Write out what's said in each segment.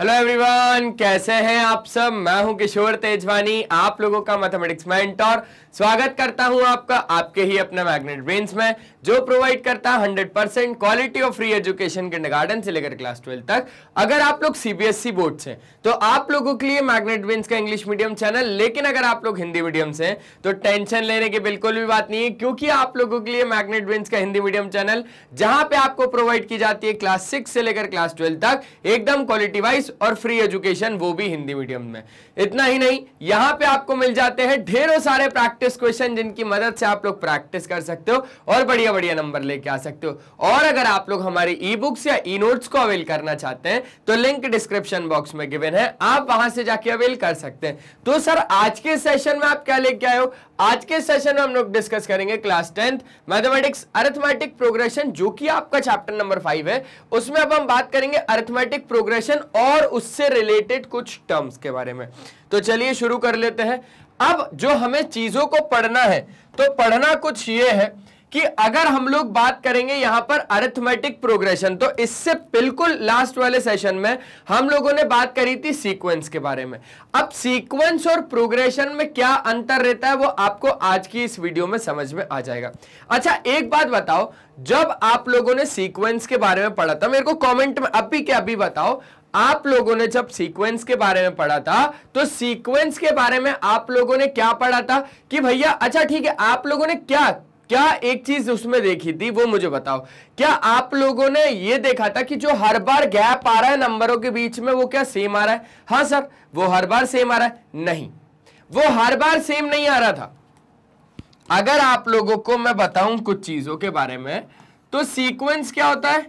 Hello everyone कैसे हैं आप सब मैं हूं किशोर तेजवानी आप लोगों का मैथमेटिक्स में और स्वागत करता हूं आपका आपके ही अपने मैग्नेट ब्रेन्स में जो प्रोवाइड करता है hundred percent quality of free education kindergarten से लेकर क्लास ट्वेल्व तक अगर आप लोग सीबीएसई बोर्ड से तो आप लोगों के लिए मैग्नेट विंस का इंग्लिश मीडियम चैनल लेकिन अगर आप लोग हिंदी मीडियम से तो टेंशन लेने की बिल्कुल भी बात नहीं है क्योंकि आप लोगों के लिए मैग्नेट विंस का हिंदी मीडियम चैनल जहां पे आपको प्रोवाइड की जाती है क्लास सिक्स से लेकर क्लास ट्वेल्व तक एकदम क्वालिटी वाइज और फ्री एजुकेशन वो भी हिंदी मीडियम में इतना ही नहीं यहां पे आपको मिल जाते हैं ढेरों सारे प्रैक्टिस क्वेश्चन जिनकी मदद से आप लोग प्रैक्टिस कर सकते हो और बढ़िया बढ़िया बढ़िया नंबर लेके आ सकते हो और अगर आप लोग हमारे ई बुक्स या ई नोट्स को अवेल करना चाहते हैं तो लिंक डिस्क्रिप्शन बॉक्स में गिवन है आप वहां से जाके अवेल कर सकते हैं तो सर आज के सेशन में आप क्या लेके आए हो आज के सेशन में हम लोग डिस्कस करेंगे class tenth mathematics arithmetic progression जो कि आपका चैप्टर नंबर फाइव है उसमें अब हम बात करेंगे अर्थमेटिक प्रोग्रेशन और उससे रिलेटेड कुछ टर्म्स के बारे में तो चलिए शुरू कर लेते हैं अब जो हमें चीजों को पढ़ना है तो पढ़ना कुछ ये है कि अगर हम लोग बात करेंगे यहां पर अरिथमेटिक प्रोग्रेशन तो इससे बिल्कुल लास्ट वाले सेशन में हम लोगों ने बात करी थी सीक्वेंस के बारे में अब सीक्वेंस और प्रोग्रेशन में क्या अंतर रहता है वो आपको आज की इस वीडियो में समझ में आ जाएगा अच्छा एक बात बताओ जब आप लोगों ने सीक्वेंस के बारे में पढ़ा था मेरे को कॉमेंट में अभी क्या अभी बताओ आप लोगों ने जब सीक्वेंस के बारे में पढ़ा था तो सीक्वेंस के बारे में आप लोगों ने क्या पढ़ा था कि भैया अच्छा ठीक है आप लोगों ने क्या क्या एक चीज उसमें देखी थी वो मुझे बताओ क्या आप लोगों ने ये देखा था कि जो हर बार गैप आ रहा है नंबरों के बीच में वो क्या सेम आ रहा है हाँ सर वो हर बार सेम आ रहा है नहीं वो हर बार सेम नहीं आ रहा था अगर आप लोगों को मैं बताऊं कुछ चीजों के बारे में तो सीक्वेंस क्या होता है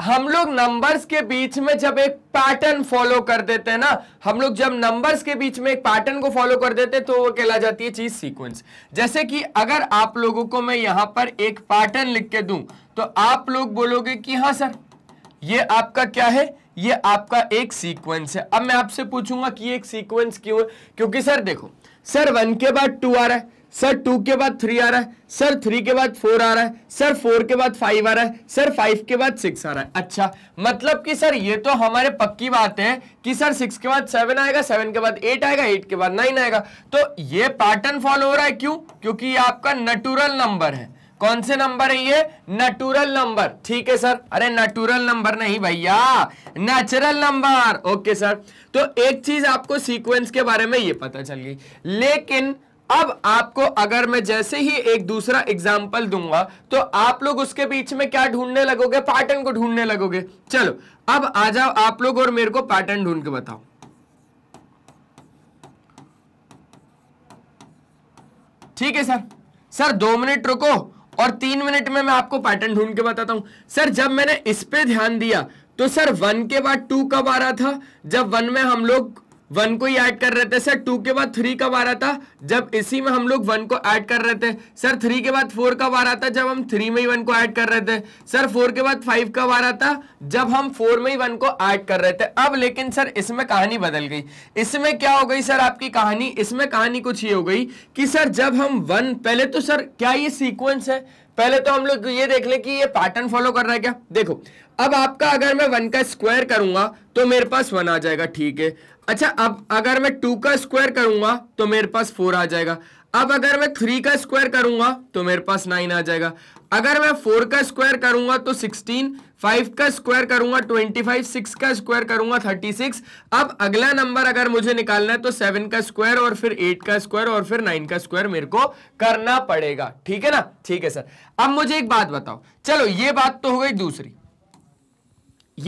हम लोग नंबर्स के बीच में जब एक पैटर्न फॉलो कर देते हैं ना हम लोग जब नंबर्स के बीच में एक पैटर्न को फॉलो कर देते हैं तो वो कहला जाती है चीज सीक्वेंस जैसे कि अगर आप लोगों को मैं यहां पर एक पैटर्न लिख के दूं तो आप लोग बोलोगे कि हाँ सर ये आपका क्या है ये आपका एक सीक्वेंस है अब मैं आपसे पूछूंगा कि एक सीक्वेंस क्यों है क्योंकि सर देखो सर वन के बाद टू आ रहा है सर टू के बाद थ्री आ रहा है सर थ्री के बाद फोर आ रहा है सर फोर के बाद फाइव आ रहा है सर फाइव के बाद सिक्स आ रहा है अच्छा मतलब कि सर ये तो हमारे पक्की बात है कि सर सिक्स के बाद सेवन आएगा सेवन के बाद एट आएगा एट के बाद नाइन आएगा तो ये पैटर्न फॉलो हो रहा है क्यों क्योंकि ये आपका नेटुरल नंबर है कौन से नंबर है ये नेटुरल नंबर ठीक है सर अरे नेटुरल नंबर नहीं भैया नेचुरल नंबर ओके सर तो एक चीज आपको सीक्वेंस के बारे में ये पता चल गई लेकिन अब आपको अगर मैं जैसे ही एक दूसरा एग्जाम्पल दूंगा तो आप लोग उसके बीच में क्या ढूंढने लगोगे पैटर्न को ढूंढने लगोगे चलो अब आ जाओ आप लोग और मेरे को पैटर्न ढूंढ के बताओ ठीक है सर सर दो मिनट रुको और तीन मिनट में मैं आपको पैटर्न ढूंढ के बताता हूं सर जब मैंने इस पे ध्यान दिया तो सर वन के बाद टू कब आ रहा था जब वन में हम लोग वन को ही ऐड कर रहे थे सर टू के बाद थ्री कब आ रहा था जब इसी में हम लोग वन को ऐड कर रहे थे सर थ्री के बाद फोर कब आ रहा था जब हम थ्री में ही वन को ऐड कर रहे थे सर फोर के बाद फाइव कब आ रहा था जब हम फोर में ही वन को ऐड कर रहे थे अब लेकिन सर इसमें कहानी बदल गई इसमें क्या हो गई सर आपकी कहानी इसमें कहानी कुछ ये हो गई कि सर जब हम वन पहले तो सर क्या ये सीक्वेंस है पहले तो हम लोग ये देख ले कि ये पैटर्न फॉलो कर रहा है क्या देखो अब आपका अगर मैं वन का स्क्वायर करूंगा तो मेरे पास वन आ जाएगा ठीक है अच्छा अब अगर मैं टू का स्क्वायर करूंगा तो मेरे पास फोर आ जाएगा अब अगर मैं थ्री का स्क्वायर करूंगा तो मेरे पास नाइन आ जाएगा अगर मैं फोर का स्क्वायर करूंगा तो सिक्सटीन फाइव का स्क्वायर करूंगा ट्वेंटी फाइव सिक्स का स्क्वायर करूंगा थर्टी सिक्स अब अगला नंबर अगर मुझे निकालना है तो सेवन का स्क्वायर और फिर एट का स्क्वायर और फिर नाइन का स्क्वायर मेरे को करना पड़ेगा ठीक है ना ठीक है सर अब मुझे एक बात बताओ चलो ये बात तो हो गई दूसरी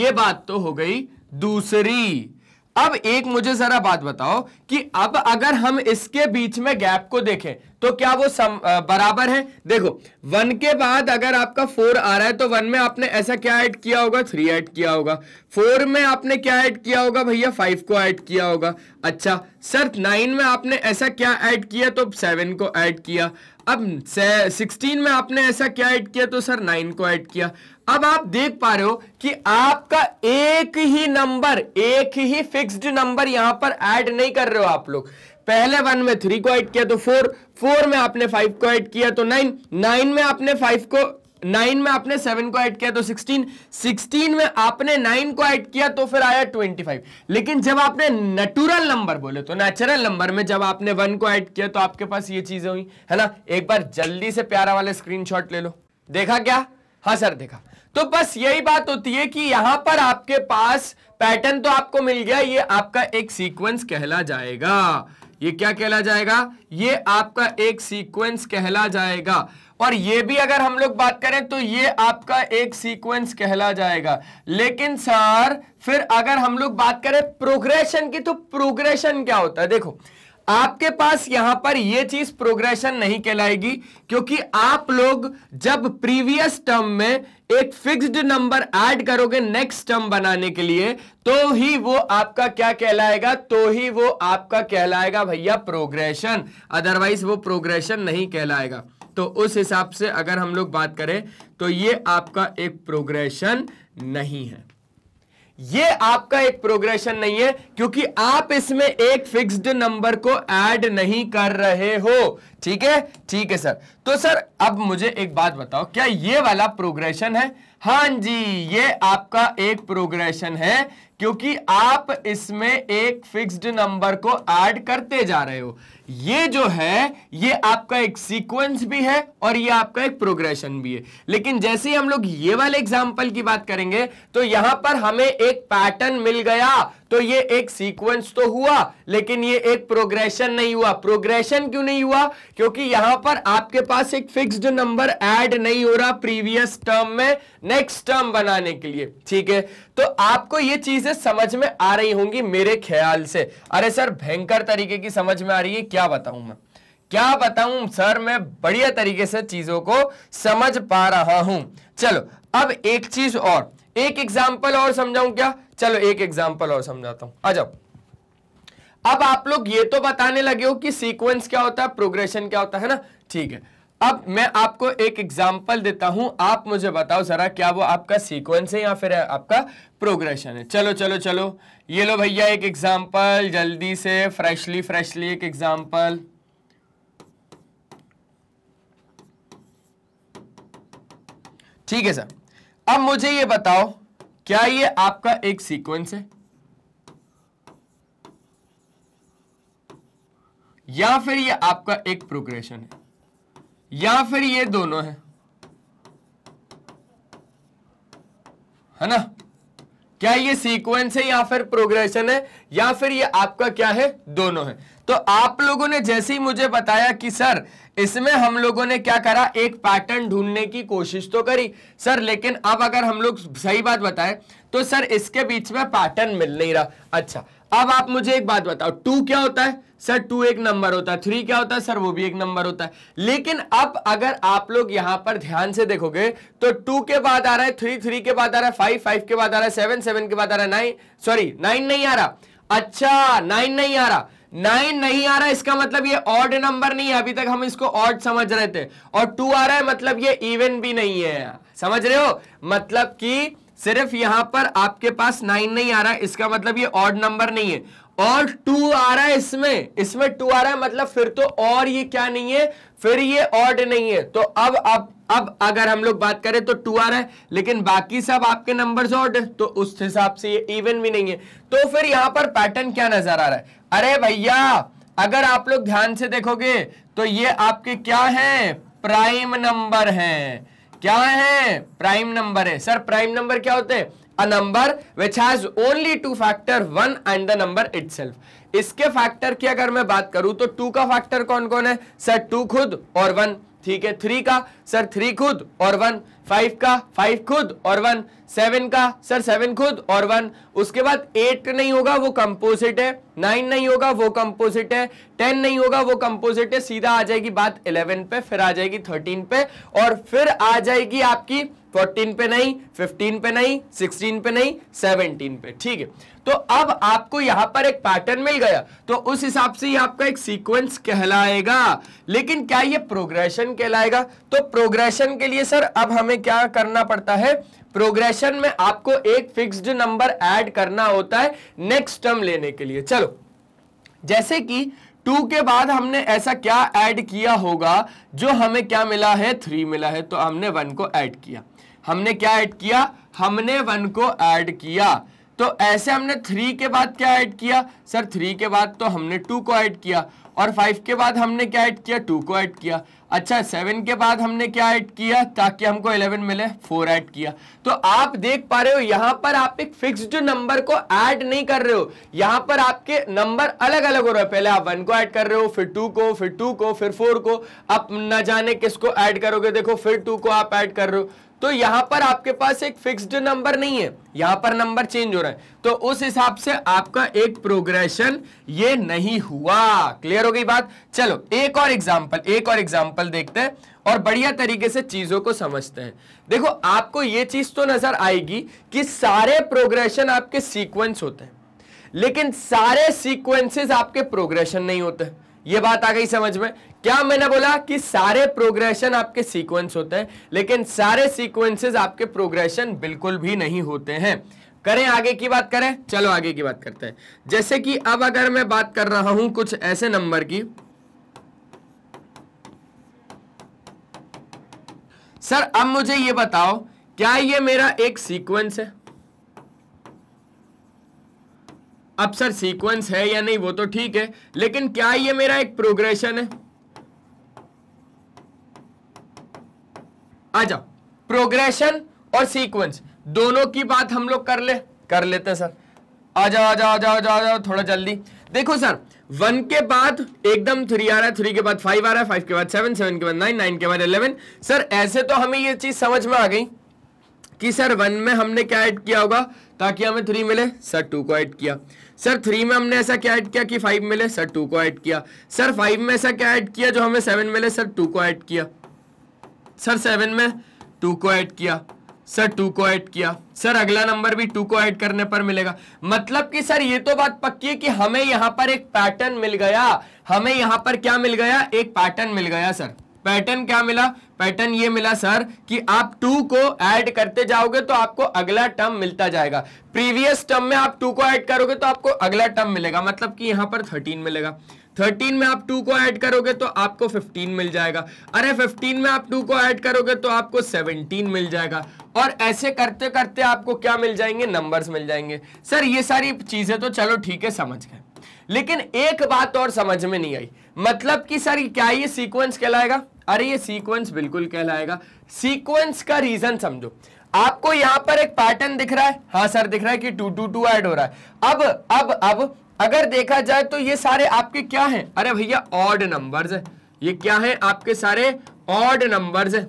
ये बात तो हो गई दूसरी अब एक मुझे जरा बात बताओ कि अब अगर हम इसके बीच में गैप को देखें तो क्या वो सम, आ, बराबर है देखो वन के बाद अगर आपका फोर आ रहा है तो वन में आपने ऐसा क्या ऐड किया होगा थ्री ऐड किया होगा फोर में आपने क्या ऐड किया होगा भैया फाइव को ऐड किया होगा अच्छा सर नाइन में आपने ऐसा क्या ऐड किया तो सेवन को ऐड किया अब सिक्सटीन में आपने ऐसा क्या ऐड किया तो सर नाइन को ऐड किया अब आप देख पा रहे हो कि आपका एक ही नंबर एक ही फिक्स्ड नंबर यहां पर ऐड नहीं कर रहे हो आप लोग पहले वन में थ्री को ऐड किया तो फोर फोर में आपने फाइव को ऐड किया तो नाइन नाइन में आपने फाइव को नाइन में आपने सेवन को ऐड किया तो सिक्सटीन सिक्सटीन में आपने नाइन को ऐड किया तो फिर आया ट्वेंटी फाइव लेकिन जब आपने नेचुरल नंबर बोले तो नेचुरल नंबर में जब आपने वन को ऐड किया तो आपके पास ये चीजें हुई है ना एक बार जल्दी से प्यारा वाले स्क्रीनशॉट ले लो देखा क्या हाँ सर देखा तो बस यही बात होती है कि यहां पर आपके पास पैटर्न तो आपको मिल गया ये आपका एक सीक्वेंस कहला जाएगा ये क्या कहला जाएगा ये आपका एक सीक्वेंस कहला जाएगा और ये भी अगर हम लोग बात करें तो ये आपका एक सीक्वेंस कहला जाएगा लेकिन सर फिर अगर हम लोग बात करें प्रोग्रेशन की तो प्रोग्रेशन क्या होता है देखो आपके पास यहां पर यह चीज प्रोग्रेशन नहीं कहलाएगी क्योंकि आप लोग जब प्रीवियस टर्म में एक फिक्स्ड नंबर ऐड करोगे नेक्स्ट टर्म बनाने के लिए तो ही वो आपका क्या कहलाएगा तो ही वो आपका कहलाएगा भैया प्रोग्रेशन अदरवाइज वो प्रोग्रेशन नहीं कहलाएगा तो उस हिसाब से अगर हम लोग बात करें तो ये आपका एक प्रोग्रेशन नहीं है ये आपका एक प्रोग्रेशन नहीं है क्योंकि आप इसमें एक फिक्स्ड नंबर को ऐड नहीं कर रहे हो ठीक है ठीक है सर तो सर अब मुझे एक बात बताओ क्या ये वाला प्रोग्रेशन है हाँ जी ये आपका एक प्रोग्रेशन है क्योंकि आप इसमें एक फिक्स्ड नंबर को ऐड करते जा रहे हो ये जो है ये आपका एक सीक्वेंस भी है और ये आपका एक प्रोग्रेशन भी है लेकिन जैसे ही हम लोग ये वाले एग्जांपल की बात करेंगे तो यहां पर हमें एक पैटर्न मिल गया तो ये एक सीक्वेंस तो हुआ लेकिन ये एक प्रोग्रेशन नहीं हुआ प्रोग्रेशन क्यों नहीं हुआ क्योंकि यहां पर आपके पास एक फिक्स्ड नंबर ऐड नहीं हो रहा प्रीवियस टर्म में नेक्स्ट टर्म बनाने के लिए ठीक है तो आपको ये चीजें समझ में आ रही होंगी मेरे ख्याल से अरे सर भयंकर तरीके की समझ में आ रही है क्या बताऊं मैं क्या बताऊं सर मैं बढ़िया तरीके से चीजों को समझ पा रहा हूं चलो अब एक चीज और एक एग्जाम्पल और समझाऊं क्या चलो एक एग्जाम्पल और समझाता हूं आ जाओ अब आप लोग ये तो बताने लगे हो कि सीक्वेंस क्या होता है प्रोग्रेशन क्या होता है ना ठीक है अब मैं आपको एक एग्जाम्पल देता हूं आप मुझे बताओ जरा क्या वो आपका सीक्वेंस है या फिर आपका प्रोग्रेशन है चलो चलो चलो ये लो भैया एक एग्जाम्पल जल्दी से फ्रेशली फ्रेशली एक एग्जाम्पल ठीक है सर अब मुझे ये बताओ क्या ये आपका एक सीक्वेंस है या फिर ये आपका एक प्रोग्रेशन है या फिर ये दोनों है है ना क्या ये सीक्वेंस है या फिर प्रोग्रेशन है या फिर ये आपका क्या है दोनों है तो आप लोगों ने जैसे ही मुझे बताया कि सर इसमें हम लोगों ने क्या करा एक पैटर्न ढूंढने की कोशिश तो करी सर लेकिन अब अगर हम लोग सही बात बताएं तो सर इसके बीच में पैटर्न मिल नहीं रहा अच्छा अब आप मुझे एक बात बताओ टू क्या होता है सर टू एक नंबर होता है थ्री क्या होता है सर वो भी एक नंबर होता है लेकिन अब अगर आप लोग यहां पर ध्यान से देखोगे तो टू के बाद आ रहा है थ्री थ्री के बाद आ रहा है फाइव फाइव के बाद आ रहा है सेवन सेवन के बाद आ रहा है नाइन सॉरी नाइन नहीं आ रहा अच्छा नाइन नहीं आ रहा नाइन नहीं आ रहा इसका मतलब ये ऑड नंबर नहीं है अभी तक हम इसको ऑड समझ रहे थे और टू आ रहा है मतलब ये इवन भी नहीं है समझ रहे हो मतलब कि सिर्फ यहां पर आपके पास नाइन नहीं आ रहा इसका मतलब ये ऑड नंबर नहीं है और टू आ रहा है इसमें इसमें टू आ रहा है मतलब फिर तो और ये क्या नहीं है फिर ये ऑड नहीं है तो अब अब अब अगर हम लोग बात करें तो टू आ रहा है लेकिन बाकी सब आपके नंबर्स ऑड तो उस हिसाब से ये इवन भी नहीं है तो फिर यहां पर पैटर्न क्या नजर आ रहा है अरे भैया अगर आप लोग ध्यान से देखोगे तो ये आपके क्या है प्राइम नंबर है क्या है प्राइम नंबर है सर प्राइम नंबर क्या होते हैं a number which has only two factor one and the number itself. इसके फैक्टर की अगर मैं बात करूं तो टू का फैक्टर कौन कौन है सर टू खुद और वन ठीक है थ्री का सर थ्री खुद और वन फाइव का फाइव खुद और वन सेवन का सर सेवन खुद और वन उसके बाद एट नहीं होगा वो कंपोजिट है नाइन नहीं होगा वो कंपोजिट है टेन नहीं होगा वो कंपोजिट है सीधा आ जाएगी बात इलेवन पे फिर आ जाएगी थर्टीन पे और फिर आ जाएगी आपकी 14 पे नहीं 15 पे नहीं 16 पे नहीं 17 पे ठीक है तो अब आपको यहां पर एक पैटर्न मिल गया तो उस हिसाब से आपका एक सीक्वेंस कहलाएगा लेकिन क्या ये प्रोग्रेशन कहलाएगा तो प्रोग्रेशन के लिए सर अब हमें क्या करना पड़ता है प्रोग्रेशन में आपको एक फिक्स्ड नंबर ऐड करना होता है नेक्स्ट टर्म लेने के लिए चलो जैसे कि टू के बाद हमने ऐसा क्या ऐड किया होगा जो हमें क्या मिला है थ्री मिला है तो हमने वन को ऐड किया हमने क्या ऐड किया हमने वन को ऐड किया तो ऐसे हमने थ्री के बाद क्या ऐड किया सर थ्री के बाद तो हमने टू को ऐड किया और फाइव के बाद हमने क्या ऐड किया टू को ऐड किया अच्छा सेवन के बाद हमने क्या ऐड किया ताकि हमको इलेवन मिले फोर ऐड किया तो आप देख पा रहे हो यहां पर आप एक फिक्स्ड नंबर को ऐड नहीं कर रहे हो यहां पर आपके नंबर अलग अलग हो रहे हैं पहले आप वन को ऐड कर रहे हो फिर टू को फिर टू को फिर फोर को आप न जाने किसको ऐड करोगे देखो फिर टू को आप ऐड कर रहे हो तो यहां पर आपके पास एक फिक्स्ड नंबर नहीं है यहां पर नंबर चेंज हो रहा है तो उस हिसाब से आपका एक प्रोग्रेशन ये नहीं हुआ क्लियर हो गई बात चलो एक और एग्जांपल एक और एग्जांपल देखते हैं और बढ़िया तरीके से चीजों को समझते हैं देखो आपको ये चीज तो नजर आएगी कि सारे प्रोग्रेशन आपके सीक्वेंस होते हैं लेकिन सारे सीक्वेंसेस आपके प्रोग्रेशन नहीं होते ये बात आ गई समझ में क्या मैंने बोला कि सारे प्रोग्रेशन आपके सीक्वेंस होते हैं लेकिन सारे सीक्वेंसेस आपके प्रोग्रेशन बिल्कुल भी नहीं होते हैं करें आगे की बात करें चलो आगे की बात करते हैं जैसे कि अब अगर मैं बात कर रहा हूं कुछ ऐसे नंबर की सर अब मुझे ये बताओ क्या ये मेरा एक सीक्वेंस है अब सर सीक्वेंस है या नहीं वो तो ठीक है लेकिन क्या ये मेरा एक प्रोग्रेशन है आ जाओ प्रोग्रेशन और सीक्वेंस दोनों की बात हम लोग कर ले कर लेते हैं सर आ जाओ आ जाओ आ जाओ आ जाओ, जाओ थोड़ा जल्दी देखो सर वन के बाद एकदम थ्री आ रहा है थ्री के बाद फाइव आ रहा है फाइव के बाद सेवन सेवन के बाद नाइन नाइन के बाद इलेवन सर ऐसे तो हमें ये चीज समझ में आ गई कि सर वन में हमने क्या ऐड किया होगा ताकि हमें थ्री मिले सर टू को ऐड किया सर थ्री में हमने ऐसा क्या ऐड किया कि फाइव मिले सर टू को ऐड किया सर फाइव में ऐसा क्या ऐड किया जो हमें सेवन मिले सर टू को ऐड किया सर सेवन में टू को ऐड किया सर टू को ऐड किया सर अगला नंबर भी टू को ऐड करने पर मिलेगा मतलब कि सर ये तो बात पक्की है कि हमें यहाँ पर एक पैटर्न मिल गया हमें यहां पर क्या मिल गया एक पैटर्न मिल गया सर पैटर्न क्या मिला पैटर्न ये मिला सर कि आप टू को ऐड करते जाओगे तो आपको अगला टर्म मिलता जाएगा प्रीवियस टर्म में आप टू को ऐड करोगे तो आपको अगला टर्म मिलेगा मतलब कि यहां पर थर्टीन मिलेगा थर्टीन में आप टू को ऐड करोगे तो आपको फिफ्टीन मिल जाएगा अरे फिफ्टीन में आप टू को ऐड करोगे तो आपको सेवनटीन मिल जाएगा और ऐसे करते करते आपको क्या मिल जाएंगे नंबर्स मिल जाएंगे सर ये सारी चीजें तो चलो ठीक है समझ गए लेकिन एक बात और समझ में नहीं आई मतलब कि सर क्या ये सीक्वेंस कहलाएगा अरे ये सीक्वेंस बिल्कुल कहलाएगा सीक्वेंस का रीजन समझो आपको यहां पर एक पैटर्न दिख रहा है हाँ सर दिख रहा है कि टू टू टू एड हो रहा है अब अब अब अगर देखा जाए तो ये सारे आपके क्या हैं अरे भैया ऑड नंबर्स ये क्या है आपके सारे ऑड नंबर्स हैं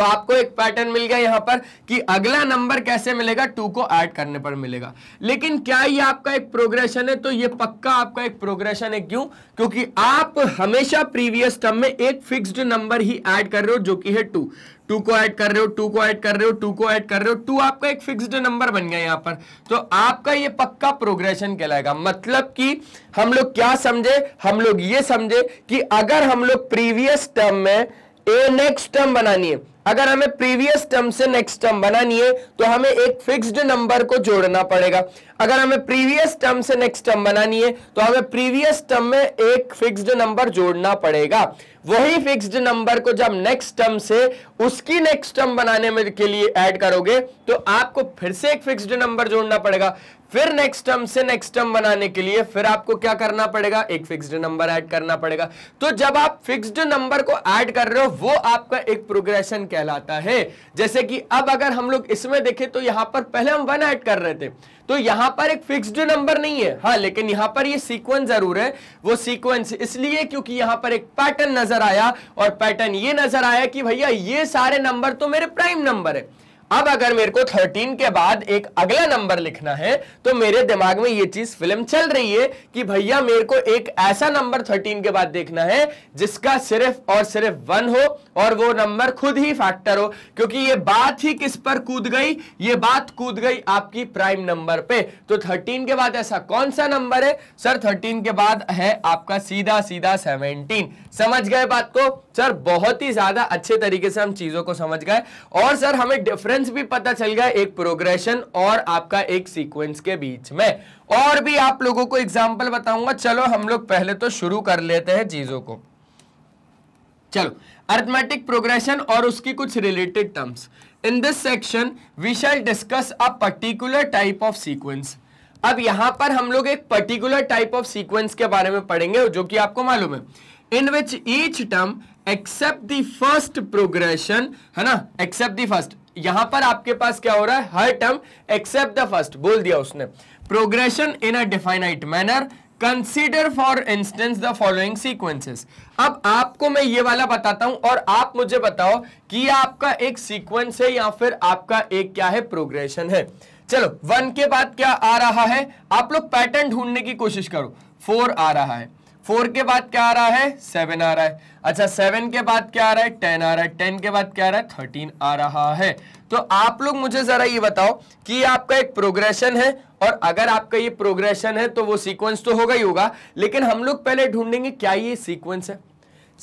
तो आपको एक पैटर्न मिल गया यहां पर कि अगला नंबर कैसे मिलेगा टू को ऐड करने पर मिलेगा लेकिन क्या ये आपका एक प्रोग्रेशन है तो ये पक्का आपका एक प्रोग्रेशन है क्यों क्योंकि आप हमेशा प्रीवियस टर्म में एक फिक्स्ड नंबर ही ऐड कर रहे हो जो कि है टू टू को ऐड कर रहे हो टू को ऐड कर रहे हो टू को ऐड कर रहे हो टू आपका एक फिक्स्ड नंबर बन गया यहां पर तो आपका ये पक्का प्रोग्रेशन कहलाएगा मतलब कि हम लोग क्या समझे हम लोग ये समझे कि अगर हम लोग प्रीवियस टर्म में ए नेक्स्ट टर्म बनानी है अगर हमें प्रीवियस टर्म से नेक्स्ट टर्म बनानी है तो हमें एक फिक्स्ड नंबर को जोड़ना पड़ेगा अगर हमें प्रीवियस टर्म से नेक्स्ट टर्म बनानी है तो हमें प्रीवियस टर्म में एक फिक्स्ड नंबर जोड़ना पड़ेगा वही फिक्स्ड नंबर को जब नेक्स्ट टर्म से उसकी नेक्स्ट टर्म बनाने में के लिए ऐड करोगे तो आपको फिर से एक फिक्स्ड नंबर जोड़ना पड़ेगा फिर नेक्स्ट टर्म से नेक्स्ट टर्म बनाने के लिए फिर आपको क्या करना पड़ेगा एक फिक्स्ड नंबर ऐड करना पड़ेगा तो जब आप फिक्स्ड नंबर को ऐड कर रहे हो वो आपका एक प्रोग्रेशन कहलाता है जैसे कि अब अगर हम लोग इसमें देखें तो यहां पर पहले हम वन ऐड कर रहे थे तो यहां पर एक फिक्स्ड नंबर नहीं है हाँ लेकिन यहां पर ये सीक्वेंस जरूर है वो सीक्वेंस इसलिए क्योंकि यहां पर एक पैटर्न नजर आया और पैटर्न ये नजर आया कि भैया ये सारे नंबर तो मेरे प्राइम नंबर है अब अगर मेरे को 13 के बाद एक अगला नंबर लिखना है तो मेरे दिमाग में ये चीज फिल्म चल रही है कि भैया मेरे को एक ऐसा नंबर 13 के बाद देखना है जिसका सिर्फ और सिर्फ वन हो और वो नंबर खुद ही फैक्टर हो क्योंकि ये बात ही किस पर कूद गई ये बात कूद गई आपकी प्राइम नंबर पे तो थर्टीन के बाद ऐसा कौन सा नंबर है सर थर्टीन के बाद है आपका सीधा सीधा सेवनटीन समझ गए बात को सर बहुत ही ज्यादा अच्छे तरीके से हम चीजों को समझ गए और सर हमें डिफरेंस भी पता चल गया एक प्रोग्रेशन और आपका एक सीक्वेंस के बीच में और भी आप लोगों को एग्जाम्पल बताऊंगा चलो हम लोग पहले तो शुरू कर लेते हैं चीजों को चलो अर्थमेटिक प्रोग्रेशन और उसकी कुछ related terms in this section we shall discuss a particular type of sequence अब यहां पर हम लोग एक पर्टिकुलर टाइप ऑफ सीक्वेंस के बारे में पढ़ेंगे जो कि आपको मालूम है in which each term except the first progression है ना एक्सेप्ट दी फर्स्ट यहां पर आपके पास क्या हो रहा है हर टर्म एक्सेप्ट द फर्स्ट बोल दिया उसने progression in a definite manner consider for instance the following sequences अब आपको मैं ये वाला बताता हूं और आप मुझे बताओ कि आपका एक सीक्वेंस है या फिर आपका एक क्या है प्रोग्रेशन है चलो वन के बाद क्या आ रहा है आप लोग पैटर्न ढूंढने की कोशिश करो फोर आ रहा है फोर के बाद क्या आ रहा है सेवन आ रहा है अच्छा सेवन के बाद क्या आ रहा है टेन आ रहा है टेन के बाद क्या आ रहा है थर्टीन आ रहा है तो आप लोग मुझे जरा ये बताओ कि आपका एक प्रोग्रेशन है और अगर आपका ये प्रोग्रेशन है तो वो सीक्वेंस तो होगा ही होगा लेकिन हम लोग पहले ढूंढेंगे क्या ये सीक्वेंस है